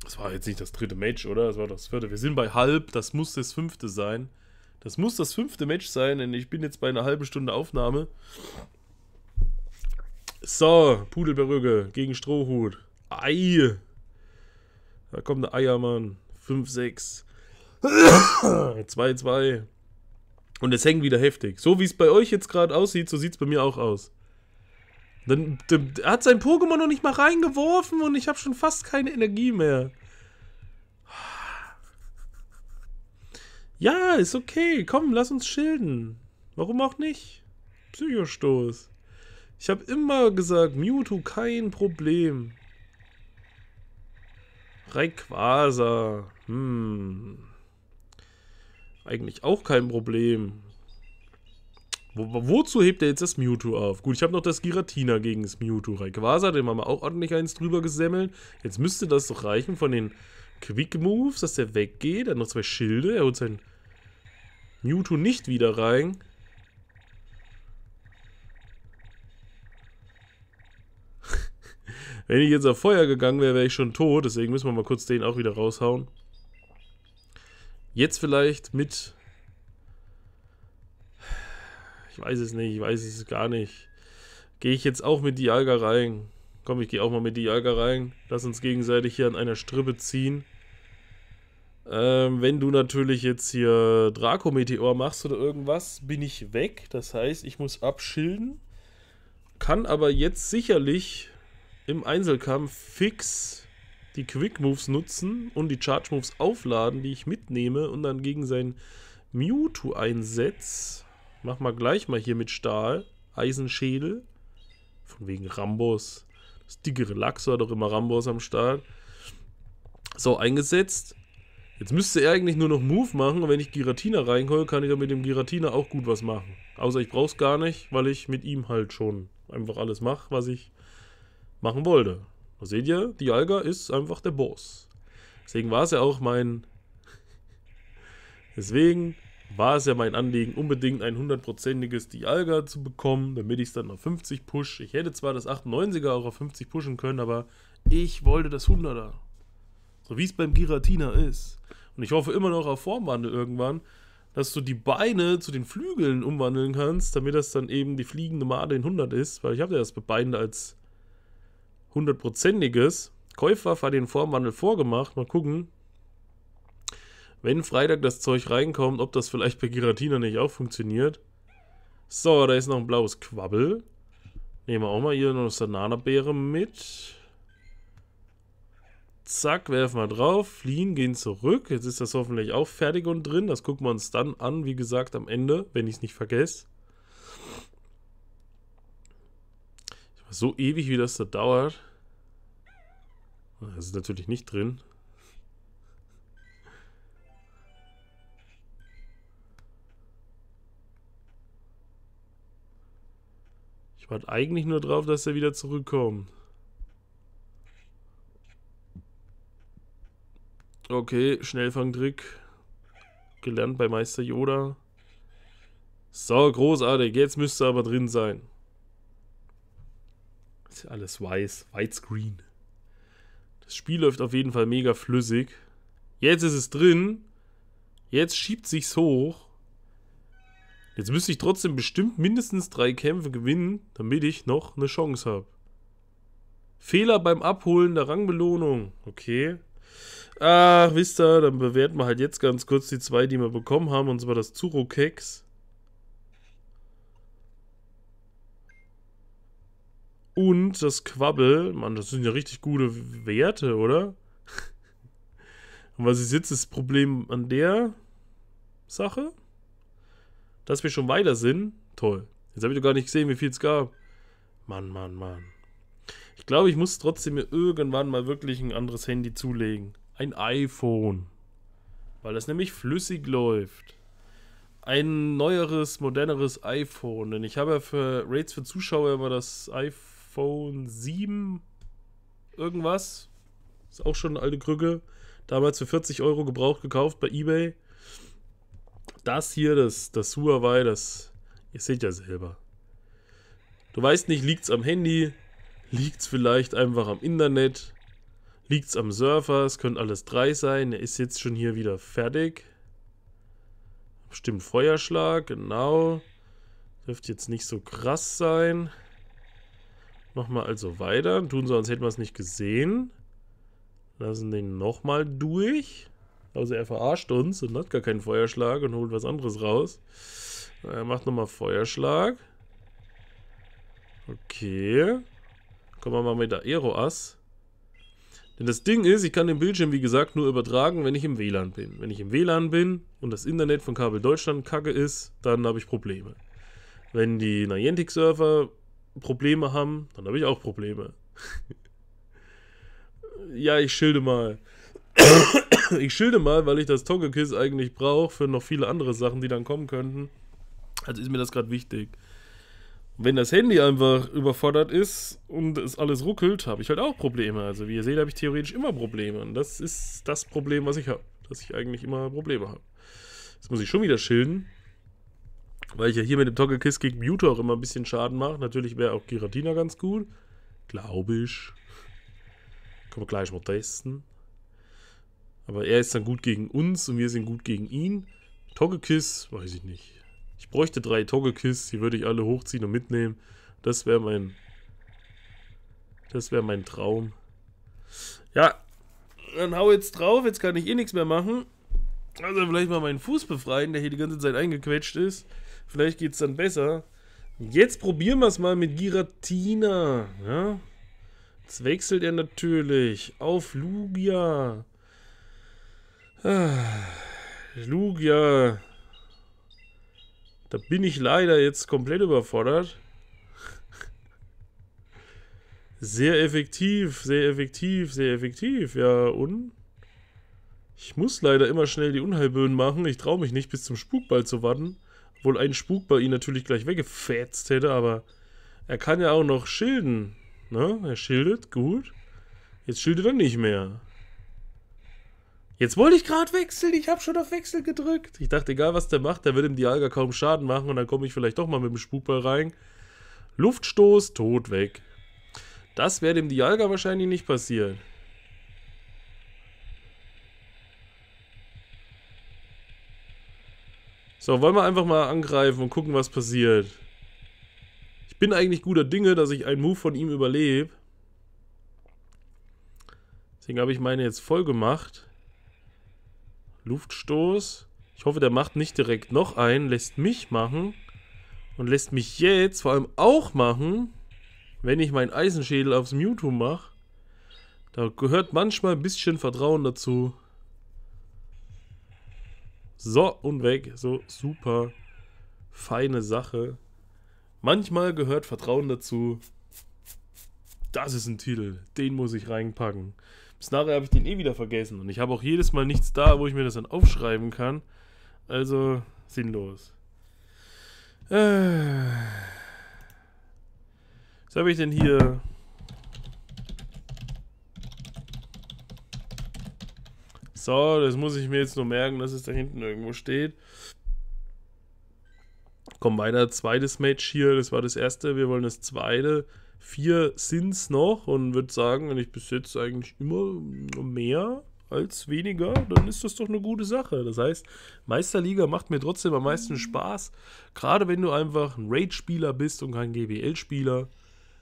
Das war jetzt nicht das dritte Match, oder? Das war das vierte. Wir sind bei halb, das muss das fünfte sein. Das muss das fünfte Match sein, denn ich bin jetzt bei einer halben Stunde Aufnahme. So, Pudelberüge gegen Strohhut. Ei. Da kommt der Eiermann. 5, 6. 2, 2. Und es hängt wieder heftig. So wie es bei euch jetzt gerade aussieht, so sieht es bei mir auch aus. Dann, dann hat sein Pokémon noch nicht mal reingeworfen und ich habe schon fast keine Energie mehr. Ja, ist okay. Komm, lass uns schilden. Warum auch nicht? Psychostoß. Ich habe immer gesagt, Mewtwo kein Problem. Rayquaza. Hm. Eigentlich auch kein Problem. Wo, wozu hebt er jetzt das Mewtwo auf? Gut, ich habe noch das Giratina gegen das Mewtwo. Rayquaza, dem haben wir auch ordentlich eins drüber gesemmelt. Jetzt müsste das doch reichen von den Quick Moves, dass der weggeht. Er hat noch zwei Schilde. Er holt sein Mewtwo nicht wieder rein. Wenn ich jetzt auf Feuer gegangen wäre, wäre ich schon tot. Deswegen müssen wir mal kurz den auch wieder raushauen. Jetzt vielleicht mit... Ich weiß es nicht, ich weiß es gar nicht. Gehe ich jetzt auch mit Dialga rein. Komm, ich gehe auch mal mit Dialga rein. Lass uns gegenseitig hier an einer Strippe ziehen. Ähm, wenn du natürlich jetzt hier Draco-Meteor machst oder irgendwas, bin ich weg. Das heißt, ich muss abschilden. Kann aber jetzt sicherlich im Einzelkampf fix die Quick Moves nutzen und die Charge Moves aufladen, die ich mitnehme und dann gegen sein Mewtwo einsetze. Mach mal gleich mal hier mit Stahl. Eisenschädel. Von wegen Rambos. Das dickere Lachs war doch immer Rambos am Stahl. So, eingesetzt. Jetzt müsste er eigentlich nur noch Move machen und wenn ich Giratina reinhole, kann ich ja mit dem Giratina auch gut was machen. Außer ich brauch's gar nicht, weil ich mit ihm halt schon einfach alles mache, was ich machen wollte. Da seht ihr, die Alga ist einfach der Boss. Deswegen war es ja auch mein... Deswegen war es ja mein Anliegen, unbedingt ein hundertprozentiges Dialga zu bekommen, damit ich es dann auf 50 push. Ich hätte zwar das 98er auch auf 50 pushen können, aber ich wollte das 100er. So wie es beim Giratina ist. Und ich hoffe immer noch auf Formwandel irgendwann, dass du die Beine zu den Flügeln umwandeln kannst, damit das dann eben die fliegende Made in 100 ist, weil ich habe ja das bei beiden als hundertprozentiges. Käufer hat den Formwandel vorgemacht. Mal gucken, wenn Freitag das Zeug reinkommt, ob das vielleicht bei Giratina nicht auch funktioniert. So, da ist noch ein blaues Quabbel. Nehmen wir auch mal hier noch eine Sananabeere mit. Zack, werfen wir drauf, fliehen, gehen zurück. Jetzt ist das hoffentlich auch fertig und drin. Das gucken wir uns dann an, wie gesagt, am Ende, wenn ich es nicht vergesse. So ewig, wie das da dauert. Das ist natürlich nicht drin. Ich warte eigentlich nur drauf, dass er wieder zurückkommt. Okay, Schnellfangtrick. Gelernt bei Meister Yoda. So, großartig. Jetzt müsste aber drin sein. Ist ja alles weiß. Whitescreen. Das Spiel läuft auf jeden Fall mega flüssig. Jetzt ist es drin. Jetzt schiebt sich's hoch. Jetzt müsste ich trotzdem bestimmt mindestens drei Kämpfe gewinnen, damit ich noch eine Chance habe. Fehler beim Abholen der Rangbelohnung. Okay. Ach, wisst ihr, dann bewerten wir halt jetzt ganz kurz die zwei, die wir bekommen haben, und zwar das Zuro-Keks. Und das Quabbel. Mann, das sind ja richtig gute Werte, oder? Und was ist jetzt das Problem an der Sache? Dass wir schon weiter sind? Toll. Jetzt habe ich doch gar nicht gesehen, wie viel es gab. Mann, Mann, Mann. Ich glaube, ich muss trotzdem mir irgendwann mal wirklich ein anderes Handy zulegen. Ein iPhone. Weil das nämlich flüssig läuft. Ein neueres, moderneres iPhone. Denn ich habe ja für Rates für Zuschauer immer das iPhone 7 irgendwas. Ist auch schon eine alte Krücke. Damals für 40 Euro gebraucht gekauft bei Ebay. Das hier, das, das Huawei, das. Ihr seht ja selber. Du weißt nicht, liegt's am Handy? Liegt's vielleicht einfach am Internet? Liegt es am Surfer? Es können alles drei sein. Er ist jetzt schon hier wieder fertig. Stimmt, Feuerschlag, genau. Dürfte jetzt nicht so krass sein. Machen wir also weiter. Tun so, als hätten wir es nicht gesehen. Lassen den nochmal durch. Also er verarscht uns und hat gar keinen Feuerschlag und holt was anderes raus. Er macht nochmal Feuerschlag. Okay. Kommen wir mal mit der ass denn das Ding ist, ich kann den Bildschirm, wie gesagt, nur übertragen, wenn ich im WLAN bin. Wenn ich im WLAN bin und das Internet von Kabel Deutschland kacke ist, dann habe ich Probleme. Wenn die Niantic-Server Probleme haben, dann habe ich auch Probleme. ja, ich schilde mal. ich schilde mal, weil ich das Togekiss eigentlich brauche für noch viele andere Sachen, die dann kommen könnten. Also ist mir das gerade wichtig. Wenn das Handy einfach überfordert ist und es alles ruckelt, habe ich halt auch Probleme. Also wie ihr seht, habe ich theoretisch immer Probleme. Und das ist das Problem, was ich habe. Dass ich eigentlich immer Probleme habe. Das muss ich schon wieder schilden. Weil ich ja hier mit dem Togekiss gegen Mewtwo auch immer ein bisschen Schaden mache. Natürlich wäre auch Giratina ganz gut. Glaube ich. Können wir gleich mal testen. Aber er ist dann gut gegen uns und wir sind gut gegen ihn. Togekiss, weiß ich nicht. Ich bräuchte drei Togekiss, die würde ich alle hochziehen und mitnehmen. Das wäre mein... Das wäre mein Traum. Ja, dann hau jetzt drauf, jetzt kann ich eh nichts mehr machen. Also vielleicht mal meinen Fuß befreien, der hier die ganze Zeit eingequetscht ist. Vielleicht geht's dann besser. Jetzt probieren wir es mal mit Giratina. Ja? Jetzt wechselt er natürlich auf Lugia. Ah, Lugia da bin ich leider jetzt komplett überfordert. Sehr effektiv, sehr effektiv, sehr effektiv. Ja, und? Ich muss leider immer schnell die Unheilböen machen. Ich traue mich nicht, bis zum Spukball zu warten. Obwohl ein Spukball ihn natürlich gleich weggefetzt hätte, aber er kann ja auch noch schilden. Ne? Er schildet, gut. Jetzt schildet er nicht mehr. Jetzt wollte ich gerade wechseln, ich habe schon auf Wechsel gedrückt. Ich dachte, egal was der macht, der wird im Dialga kaum Schaden machen und dann komme ich vielleicht doch mal mit dem Spukball rein. Luftstoß, tot weg. Das wäre dem Dialga wahrscheinlich nicht passieren. So, wollen wir einfach mal angreifen und gucken, was passiert. Ich bin eigentlich guter Dinge, dass ich einen Move von ihm überlebe. Deswegen habe ich meine jetzt voll gemacht. Luftstoß. Ich hoffe, der macht nicht direkt noch einen, lässt mich machen und lässt mich jetzt vor allem auch machen, wenn ich meinen Eisenschädel aufs Mewtwo mache. Da gehört manchmal ein bisschen Vertrauen dazu. So, und weg. So, super. Feine Sache. Manchmal gehört Vertrauen dazu. Das ist ein Titel. Den muss ich reinpacken. Bis nachher habe ich den eh wieder vergessen. Und ich habe auch jedes Mal nichts da, wo ich mir das dann aufschreiben kann. Also sinnlos. Äh. Was habe ich denn hier? So, das muss ich mir jetzt nur merken, dass es da hinten irgendwo steht. Komm weiter, zweites Match hier, das war das erste, wir wollen das zweite vier Sins noch und würde sagen, wenn ich bis jetzt eigentlich immer mehr als weniger, dann ist das doch eine gute Sache. Das heißt, Meisterliga macht mir trotzdem am meisten mhm. Spaß. Gerade wenn du einfach ein Raid-Spieler bist und kein GBL-Spieler,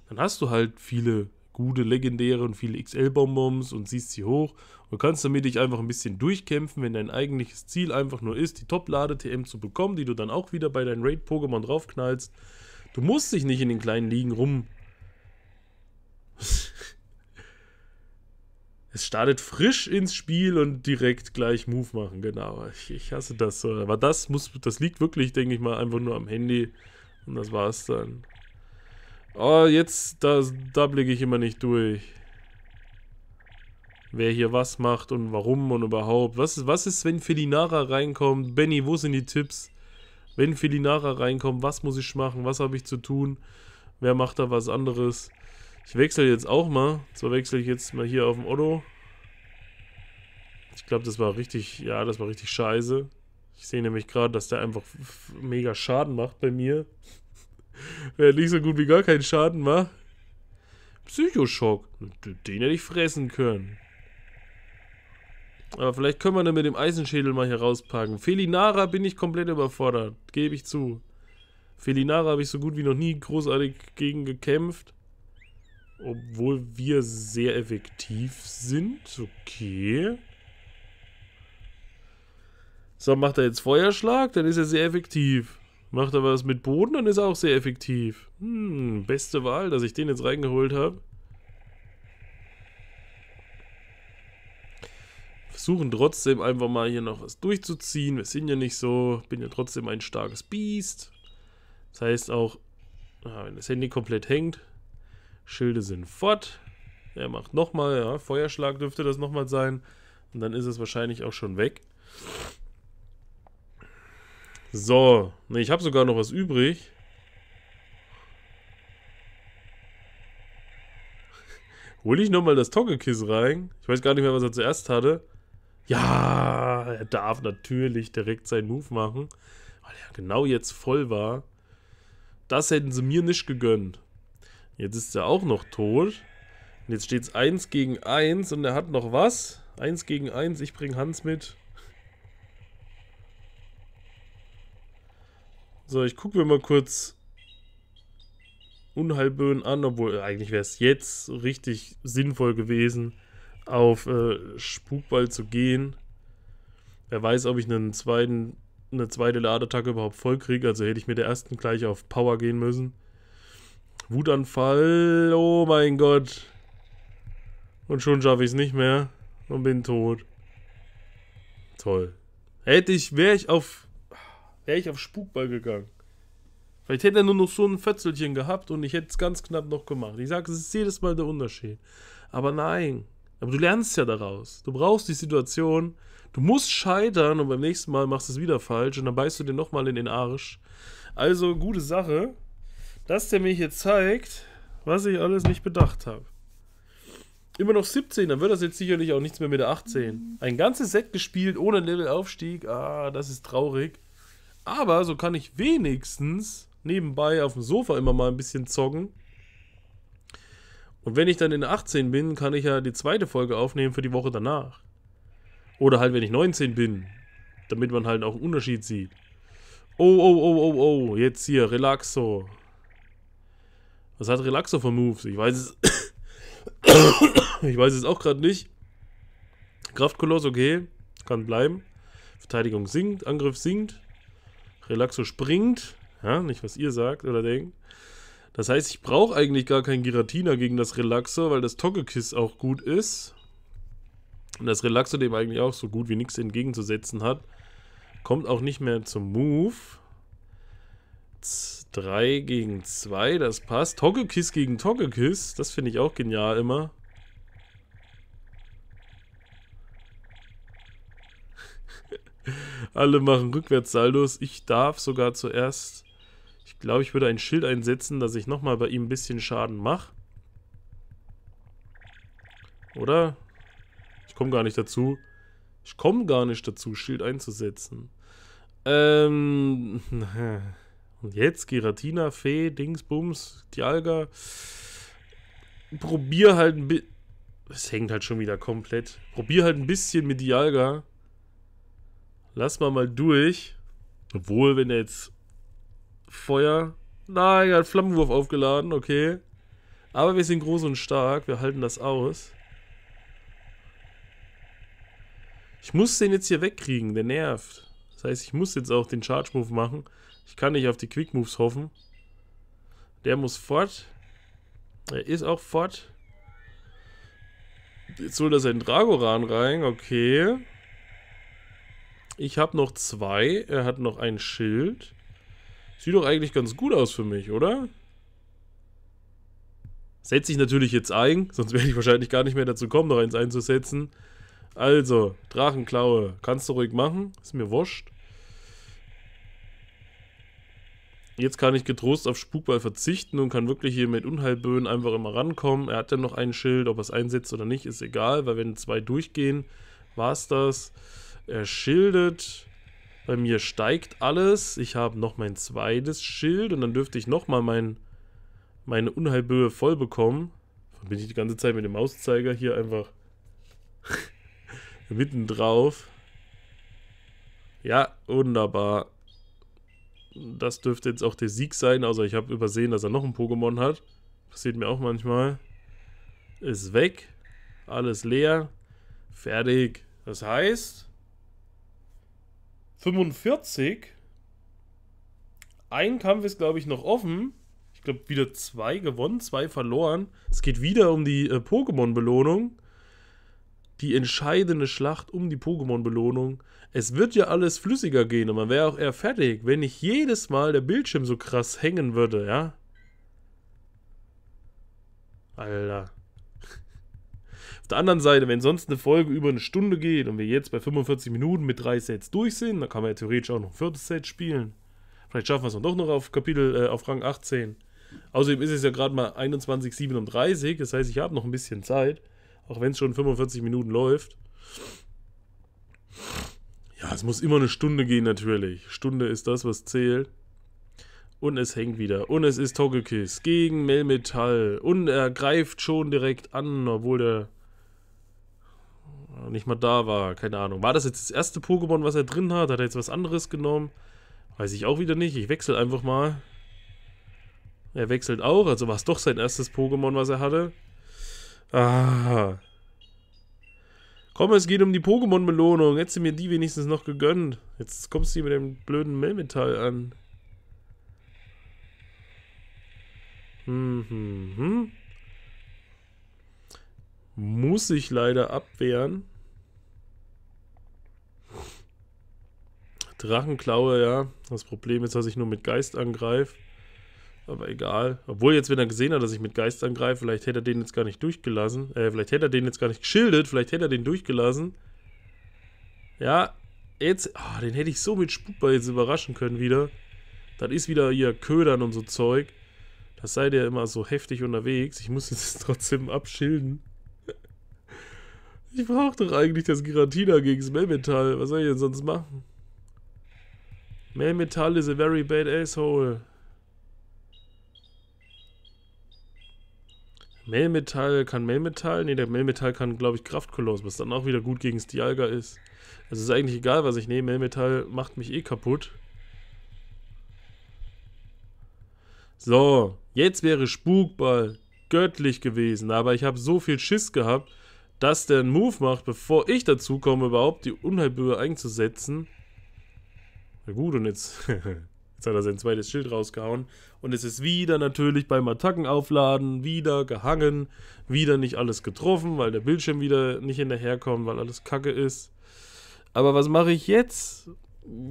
dann hast du halt viele gute legendäre und viele XL-Bonbons und siehst sie hoch und kannst damit dich einfach ein bisschen durchkämpfen, wenn dein eigentliches Ziel einfach nur ist, die Top-Lade-TM zu bekommen, die du dann auch wieder bei deinen Raid-Pokémon draufknallst. Du musst dich nicht in den kleinen Ligen rum es startet frisch ins Spiel und direkt gleich Move machen, genau. Ich, ich hasse das. so. Äh, aber das muss, das liegt wirklich, denke ich mal, einfach nur am Handy. Und das war's dann. Oh, jetzt, da, da blicke ich immer nicht durch. Wer hier was macht und warum und überhaupt. Was ist, was ist wenn Felinara reinkommt? Benny, wo sind die Tipps? Wenn Felinara reinkommt, was muss ich machen? Was habe ich zu tun? Wer macht da was anderes? Ich wechsle jetzt auch mal. So wechsle ich jetzt mal hier auf dem Otto. Ich glaube, das war richtig, ja, das war richtig scheiße. Ich sehe nämlich gerade, dass der einfach mega Schaden macht bei mir. Wer nicht so gut wie gar keinen Schaden macht. Psychoschock. Den hätte ich fressen können. Aber vielleicht können wir dann mit dem Eisenschädel mal hier rauspacken. Felinara bin ich komplett überfordert. Gebe ich zu. Felinara habe ich so gut wie noch nie großartig gegen gekämpft. Obwohl wir sehr effektiv sind. Okay. So, macht er jetzt Feuerschlag, dann ist er sehr effektiv. Macht er was mit Boden, dann ist er auch sehr effektiv. Hm, beste Wahl, dass ich den jetzt reingeholt habe. Versuchen trotzdem einfach mal hier noch was durchzuziehen. Wir sind ja nicht so. Bin ja trotzdem ein starkes Biest. Das heißt auch, ah, wenn das Handy komplett hängt, Schilde sind fort. Er macht nochmal, ja, Feuerschlag dürfte das nochmal sein. Und dann ist es wahrscheinlich auch schon weg. So, ne, ich habe sogar noch was übrig. Hol ich nochmal das Toggekiss rein? Ich weiß gar nicht mehr, was er zuerst hatte. Ja, er darf natürlich direkt seinen Move machen, weil er genau jetzt voll war. Das hätten sie mir nicht gegönnt. Jetzt ist er auch noch tot. Und jetzt steht es 1 gegen 1 und er hat noch was? 1 gegen 1, ich bringe Hans mit. So, ich gucke mir mal kurz Unheilböen an, obwohl eigentlich wäre es jetzt richtig sinnvoll gewesen, auf äh, Spukball zu gehen. Wer weiß, ob ich einen zweiten, eine zweite Ladeattacke überhaupt voll kriege, also hätte ich mit der ersten gleich auf Power gehen müssen. Wutanfall. Oh mein Gott. Und schon schaffe ich es nicht mehr und bin tot. Toll. Hätte ich, wäre ich auf, wäre ich auf Spukball gegangen. Vielleicht hätte er nur noch so ein Fötzelchen gehabt und ich hätte es ganz knapp noch gemacht. Ich sage, es ist jedes Mal der Unterschied. Aber nein. Aber du lernst ja daraus. Du brauchst die Situation. Du musst scheitern und beim nächsten Mal machst du es wieder falsch und dann beißt du dir nochmal in den Arsch. Also, gute Sache dass der mir hier zeigt, was ich alles nicht bedacht habe. Immer noch 17, dann wird das jetzt sicherlich auch nichts mehr mit der 18. Ein ganzes Set gespielt ohne Levelaufstieg, ah, das ist traurig. Aber so kann ich wenigstens nebenbei auf dem Sofa immer mal ein bisschen zocken. Und wenn ich dann in 18 bin, kann ich ja die zweite Folge aufnehmen für die Woche danach. Oder halt, wenn ich 19 bin, damit man halt auch einen Unterschied sieht. Oh, oh, oh, oh, oh, jetzt hier, relaxo. Was hat Relaxo für Moves? Ich weiß es. ich weiß es auch gerade nicht. Kraftkoloss, okay. Kann bleiben. Verteidigung sinkt, Angriff sinkt. Relaxo springt. Ja, nicht was ihr sagt oder denkt. Das heißt, ich brauche eigentlich gar keinen Giratina gegen das Relaxo, weil das Togekiss auch gut ist. Und das Relaxo dem eigentlich auch so gut wie nichts entgegenzusetzen hat. Kommt auch nicht mehr zum Move. 3 gegen 2, das passt. Togekiss gegen Togekiss, das finde ich auch genial immer. Alle machen Rückwärtssaldos. Ich darf sogar zuerst... Ich glaube, ich würde ein Schild einsetzen, dass ich nochmal bei ihm ein bisschen Schaden mache. Oder? Ich komme gar nicht dazu. Ich komme gar nicht dazu, Schild einzusetzen. Ähm... Und jetzt Giratina, Fee, Dingsbums, Dialga. Probier halt ein bisschen. Es hängt halt schon wieder komplett. Probier halt ein bisschen mit Dialga. Lass mal mal durch. Obwohl, wenn er jetzt Feuer. Nein, er hat Flammenwurf aufgeladen, okay. Aber wir sind groß und stark, wir halten das aus. Ich muss den jetzt hier wegkriegen, der nervt. Das heißt, ich muss jetzt auch den Charge-Move machen. Ich kann nicht auf die Quick Moves hoffen. Der muss fort. Er ist auch fort. Jetzt soll er seinen Dragoran rein. Okay. Ich habe noch zwei. Er hat noch ein Schild. Sieht doch eigentlich ganz gut aus für mich, oder? Setze ich natürlich jetzt ein, sonst werde ich wahrscheinlich gar nicht mehr dazu kommen, noch eins einzusetzen. Also, Drachenklaue, kannst du ruhig machen, ist mir wurscht. Jetzt kann ich getrost auf Spukball verzichten und kann wirklich hier mit Unheilböen einfach immer rankommen. Er hat dann noch ein Schild, ob er es einsetzt oder nicht, ist egal, weil wenn zwei durchgehen, war es das. Er schildet. Bei mir steigt alles. Ich habe noch mein zweites Schild und dann dürfte ich nochmal mein, meine Unheilböe voll bekommen. Bin ich die ganze Zeit mit dem Mauszeiger hier einfach mitten drauf. Ja, wunderbar. Das dürfte jetzt auch der Sieg sein, außer ich habe übersehen, dass er noch ein Pokémon hat. Passiert mir auch manchmal. Ist weg. Alles leer. Fertig. Das heißt, 45. Ein Kampf ist, glaube ich, noch offen. Ich glaube, wieder zwei gewonnen, zwei verloren. Es geht wieder um die äh, Pokémon-Belohnung die entscheidende Schlacht um die Pokémon-Belohnung. Es wird ja alles flüssiger gehen und man wäre auch eher fertig, wenn nicht jedes Mal der Bildschirm so krass hängen würde, ja? Alter. Auf der anderen Seite, wenn sonst eine Folge über eine Stunde geht und wir jetzt bei 45 Minuten mit drei Sets durch sind, dann kann man ja theoretisch auch noch ein viertes Set spielen. Vielleicht schaffen wir es dann doch noch auf Kapitel, äh, auf Rang 18. Außerdem ist es ja gerade mal 21,37, das heißt, ich habe noch ein bisschen Zeit auch wenn es schon 45 Minuten läuft. Ja, es muss immer eine Stunde gehen natürlich. Stunde ist das, was zählt. Und es hängt wieder. Und es ist Togekiss gegen Melmetall. Und er greift schon direkt an, obwohl der nicht mal da war. Keine Ahnung. War das jetzt das erste Pokémon, was er drin hat? Hat er jetzt was anderes genommen? Weiß ich auch wieder nicht. Ich wechsle einfach mal. Er wechselt auch, also war es doch sein erstes Pokémon, was er hatte. Ah. Komm, es geht um die Pokémon-Belohnung. Hättest du mir die wenigstens noch gegönnt. Jetzt kommst du hier mit dem blöden Melmetall an. Hm, hm, hm. Muss ich leider abwehren. Drachenklaue, ja. Das Problem ist, dass ich nur mit Geist angreife. Aber egal. Obwohl jetzt, wenn er gesehen hat, dass ich mit Geist angreife, vielleicht hätte er den jetzt gar nicht durchgelassen. Äh, vielleicht hätte er den jetzt gar nicht geschildert. Vielleicht hätte er den durchgelassen. Ja, jetzt... Oh, den hätte ich so mit Spukball jetzt überraschen können wieder. Das ist wieder ihr Ködern und so Zeug. Das seid ihr immer so heftig unterwegs. Ich muss jetzt trotzdem abschilden. Ich brauche doch eigentlich das Giratina gegen das Melmetall. Was soll ich denn sonst machen? Melmetall is a very bad asshole. Melmetall kann Melmetall? Ne, der Melmetall kann, glaube ich, Kraftkoloss, was dann auch wieder gut gegen Stialga ist. Also es ist eigentlich egal, was ich nehme. Melmetall macht mich eh kaputt. So, jetzt wäre Spukball göttlich gewesen, aber ich habe so viel Schiss gehabt, dass der einen Move macht, bevor ich dazu komme, überhaupt die Unheilbühne einzusetzen. Na gut, und jetzt Jetzt hat er sein zweites Schild rausgehauen. Und es ist wieder natürlich beim Attackenaufladen wieder gehangen, wieder nicht alles getroffen, weil der Bildschirm wieder nicht hinterherkommt, weil alles kacke ist. Aber was mache ich jetzt?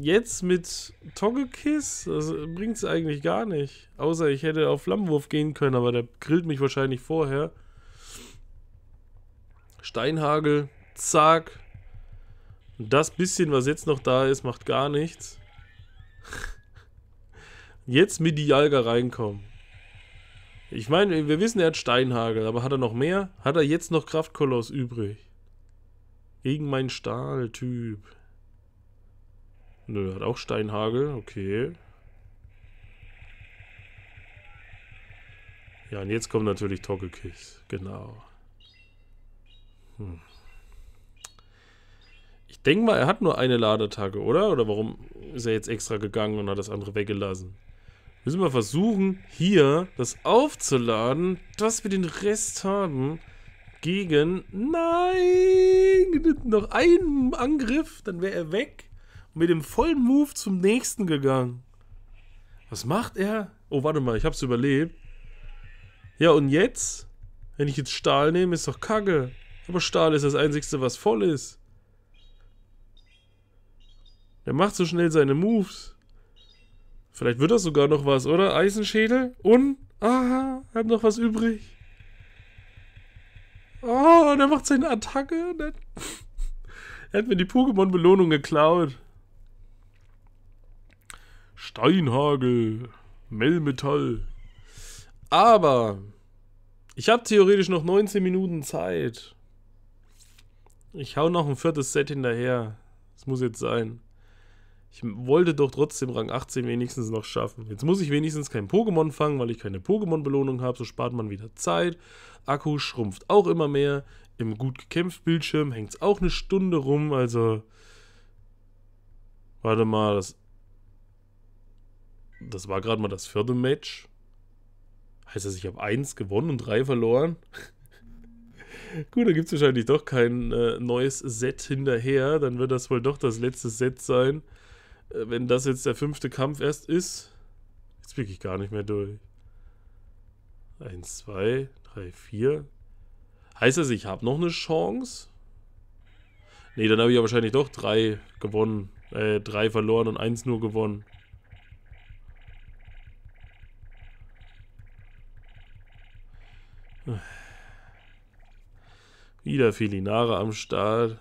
Jetzt mit Togekiss? Das bringt es eigentlich gar nicht. Außer ich hätte auf Flammenwurf gehen können, aber der grillt mich wahrscheinlich vorher. Steinhagel, zack. Und das bisschen, was jetzt noch da ist, macht gar nichts. Jetzt mit die Jalga reinkommen. Ich meine, wir wissen, er hat Steinhagel, aber hat er noch mehr? Hat er jetzt noch Kraftkoloss übrig? Gegen meinen Stahltyp. Nö, hat auch Steinhagel, okay. Ja, und jetzt kommt natürlich Togekiss, genau. Hm. Ich denke mal, er hat nur eine Ladetage, oder? Oder warum ist er jetzt extra gegangen und hat das andere weggelassen? Müssen wir versuchen, hier das aufzuladen, dass wir den Rest haben gegen... Nein! Noch einen Angriff, dann wäre er weg. Und mit dem vollen Move zum nächsten gegangen. Was macht er? Oh, warte mal, ich hab's überlebt. Ja, und jetzt? Wenn ich jetzt Stahl nehme, ist doch kacke. Aber Stahl ist das Einzige, was voll ist. Der macht so schnell seine Moves. Vielleicht wird das sogar noch was, oder? Eisenschädel und. Aha, haben noch was übrig. Oh, der macht seine Attacke. er hat mir die Pokémon-Belohnung geklaut. Steinhagel. Melmetall. Aber ich habe theoretisch noch 19 Minuten Zeit. Ich hau noch ein viertes Set hinterher. Das muss jetzt sein. Ich wollte doch trotzdem Rang 18 wenigstens noch schaffen. Jetzt muss ich wenigstens kein Pokémon fangen, weil ich keine Pokémon-Belohnung habe. So spart man wieder Zeit. Akku schrumpft auch immer mehr. Im gut gekämpft Bildschirm hängt es auch eine Stunde rum. Also. Warte mal, das. Das war gerade mal das vierte Match. Heißt das, ich habe eins gewonnen und drei verloren? Gut, da gibt es wahrscheinlich doch kein äh, neues Set hinterher. Dann wird das wohl doch das letzte Set sein. Äh, wenn das jetzt der fünfte Kampf erst ist, jetzt blicke ich gar nicht mehr durch. Eins, zwei, drei, vier. Heißt das, ich habe noch eine Chance? Nee, dann habe ich ja wahrscheinlich doch drei gewonnen. Äh, drei verloren und eins nur gewonnen. Wieder Felinare am Start.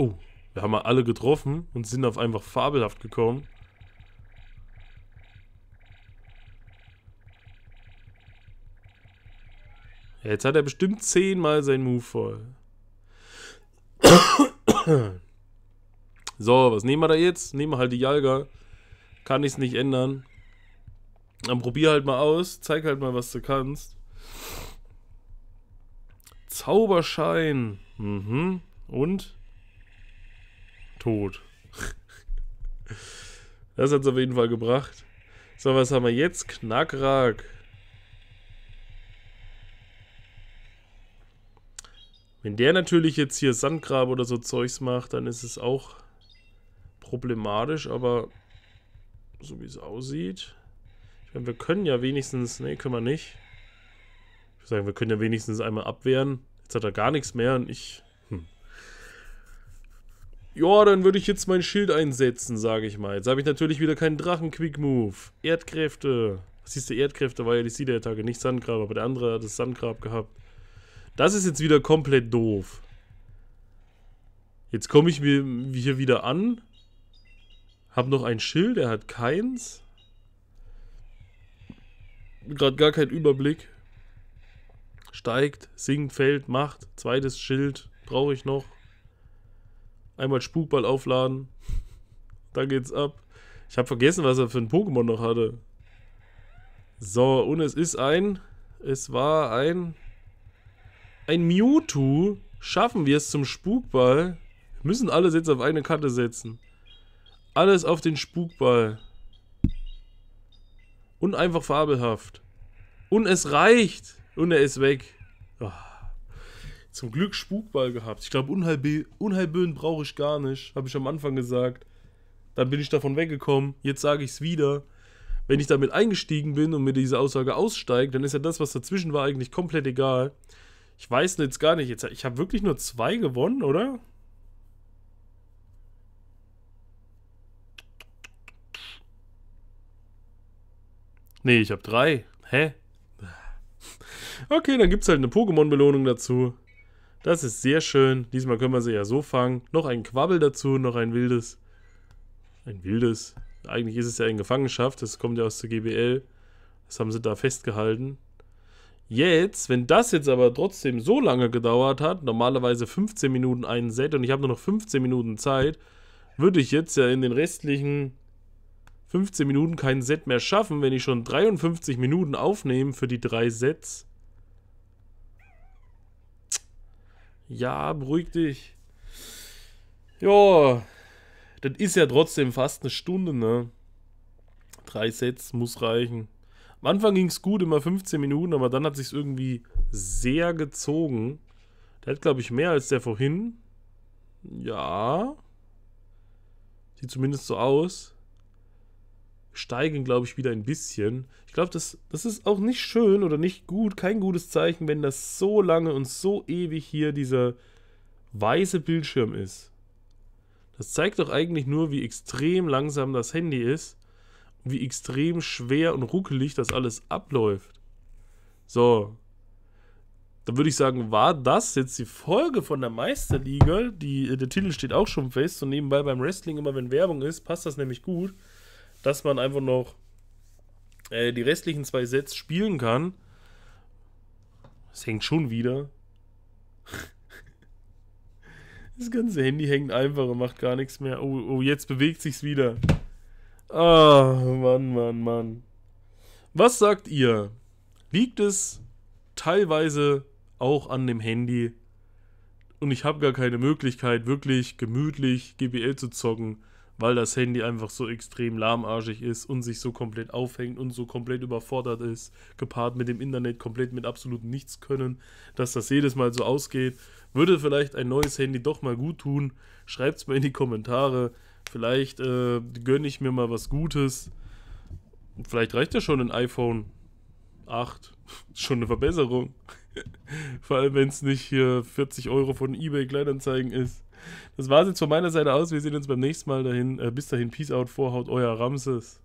Oh, wir haben alle getroffen und sind auf einfach fabelhaft gekommen. Ja, jetzt hat er bestimmt zehnmal seinen Move voll. so, was nehmen wir da jetzt? Nehmen wir halt die Jalga. Kann ich es nicht ändern. Dann probier halt mal aus. Zeig halt mal, was du kannst. Zauberschein. Mhm. Und? tot. Das hat es auf jeden Fall gebracht. So, was haben wir jetzt? Knackrack. Wenn der natürlich jetzt hier Sandgrab oder so Zeugs macht, dann ist es auch problematisch, aber so wie es aussieht. Ich meine, wir können ja wenigstens... Ne, können wir nicht. Ich würde sagen, wir können ja wenigstens einmal abwehren. Jetzt hat er gar nichts mehr und ich ja, dann würde ich jetzt mein Schild einsetzen, sage ich mal. Jetzt habe ich natürlich wieder keinen Drachen-Quick-Move. Erdkräfte. Das hieß der Erdkräfte, war ja die Seed-Attacke, nicht Sandgrab, aber der andere hat das Sandgrab gehabt. Das ist jetzt wieder komplett doof. Jetzt komme ich mir hier wieder an. Hab noch ein Schild, er hat keins. Gerade gar kein Überblick. Steigt, sinkt, fällt, macht. Zweites Schild brauche ich noch. Einmal Spukball aufladen. Dann geht's ab. Ich habe vergessen, was er für ein Pokémon noch hatte. So, und es ist ein. Es war ein. Ein Mewtwo. Schaffen wir es zum Spukball? Wir müssen alles jetzt auf eine Karte setzen. Alles auf den Spukball. Und einfach fabelhaft. Und es reicht. Und er ist weg. Oh. Zum Glück Spukball gehabt. Ich glaube, Unheilbö Unheilböen brauche ich gar nicht, habe ich am Anfang gesagt. Dann bin ich davon weggekommen. Jetzt sage ich es wieder. Wenn ich damit eingestiegen bin und mir diese Aussage aussteigt, dann ist ja das, was dazwischen war, eigentlich komplett egal. Ich weiß jetzt gar nicht. Jetzt, ich habe wirklich nur zwei gewonnen, oder? Nee, ich habe drei. Hä? Okay, dann gibt es halt eine Pokémon-Belohnung dazu. Das ist sehr schön. Diesmal können wir sie ja so fangen. Noch ein Quabbel dazu, noch ein wildes. Ein wildes. Eigentlich ist es ja in Gefangenschaft. Das kommt ja aus der GBL. Das haben sie da festgehalten. Jetzt, wenn das jetzt aber trotzdem so lange gedauert hat, normalerweise 15 Minuten ein Set und ich habe nur noch 15 Minuten Zeit, würde ich jetzt ja in den restlichen 15 Minuten kein Set mehr schaffen, wenn ich schon 53 Minuten aufnehme für die drei Sets. Ja, beruhig dich. Ja, das ist ja trotzdem fast eine Stunde, ne? Drei Sets muss reichen. Am Anfang ging es gut, immer 15 Minuten, aber dann hat sich irgendwie sehr gezogen. Der hat, glaube ich, mehr als der vorhin. Ja. Sieht zumindest so aus steigen, glaube ich, wieder ein bisschen. Ich glaube, das, das ist auch nicht schön oder nicht gut, kein gutes Zeichen, wenn das so lange und so ewig hier dieser weiße Bildschirm ist. Das zeigt doch eigentlich nur, wie extrem langsam das Handy ist und wie extrem schwer und ruckelig das alles abläuft. So. Dann würde ich sagen, war das jetzt die Folge von der Meisterliga? Die, äh, der Titel steht auch schon fest und nebenbei beim Wrestling immer, wenn Werbung ist, passt das nämlich gut dass man einfach noch äh, die restlichen zwei Sets spielen kann. Es hängt schon wieder. Das ganze Handy hängt einfach und macht gar nichts mehr. Oh, oh jetzt bewegt sich's wieder. Ah, oh, Mann, Mann, Mann. Was sagt ihr? Liegt es teilweise auch an dem Handy? Und ich habe gar keine Möglichkeit, wirklich gemütlich GBL zu zocken weil das Handy einfach so extrem lahmarschig ist und sich so komplett aufhängt und so komplett überfordert ist, gepaart mit dem Internet komplett mit absolut nichts können, dass das jedes Mal so ausgeht. Würde vielleicht ein neues Handy doch mal gut tun? Schreibt es mal in die Kommentare. Vielleicht äh, gönne ich mir mal was Gutes. Vielleicht reicht ja schon ein iPhone 8. schon eine Verbesserung. Vor allem, wenn es nicht hier 40 Euro von eBay Kleinanzeigen ist. Das war es jetzt von meiner Seite aus. Wir sehen uns beim nächsten Mal dahin. Äh, bis dahin, Peace out, Vorhaut, euer Ramses.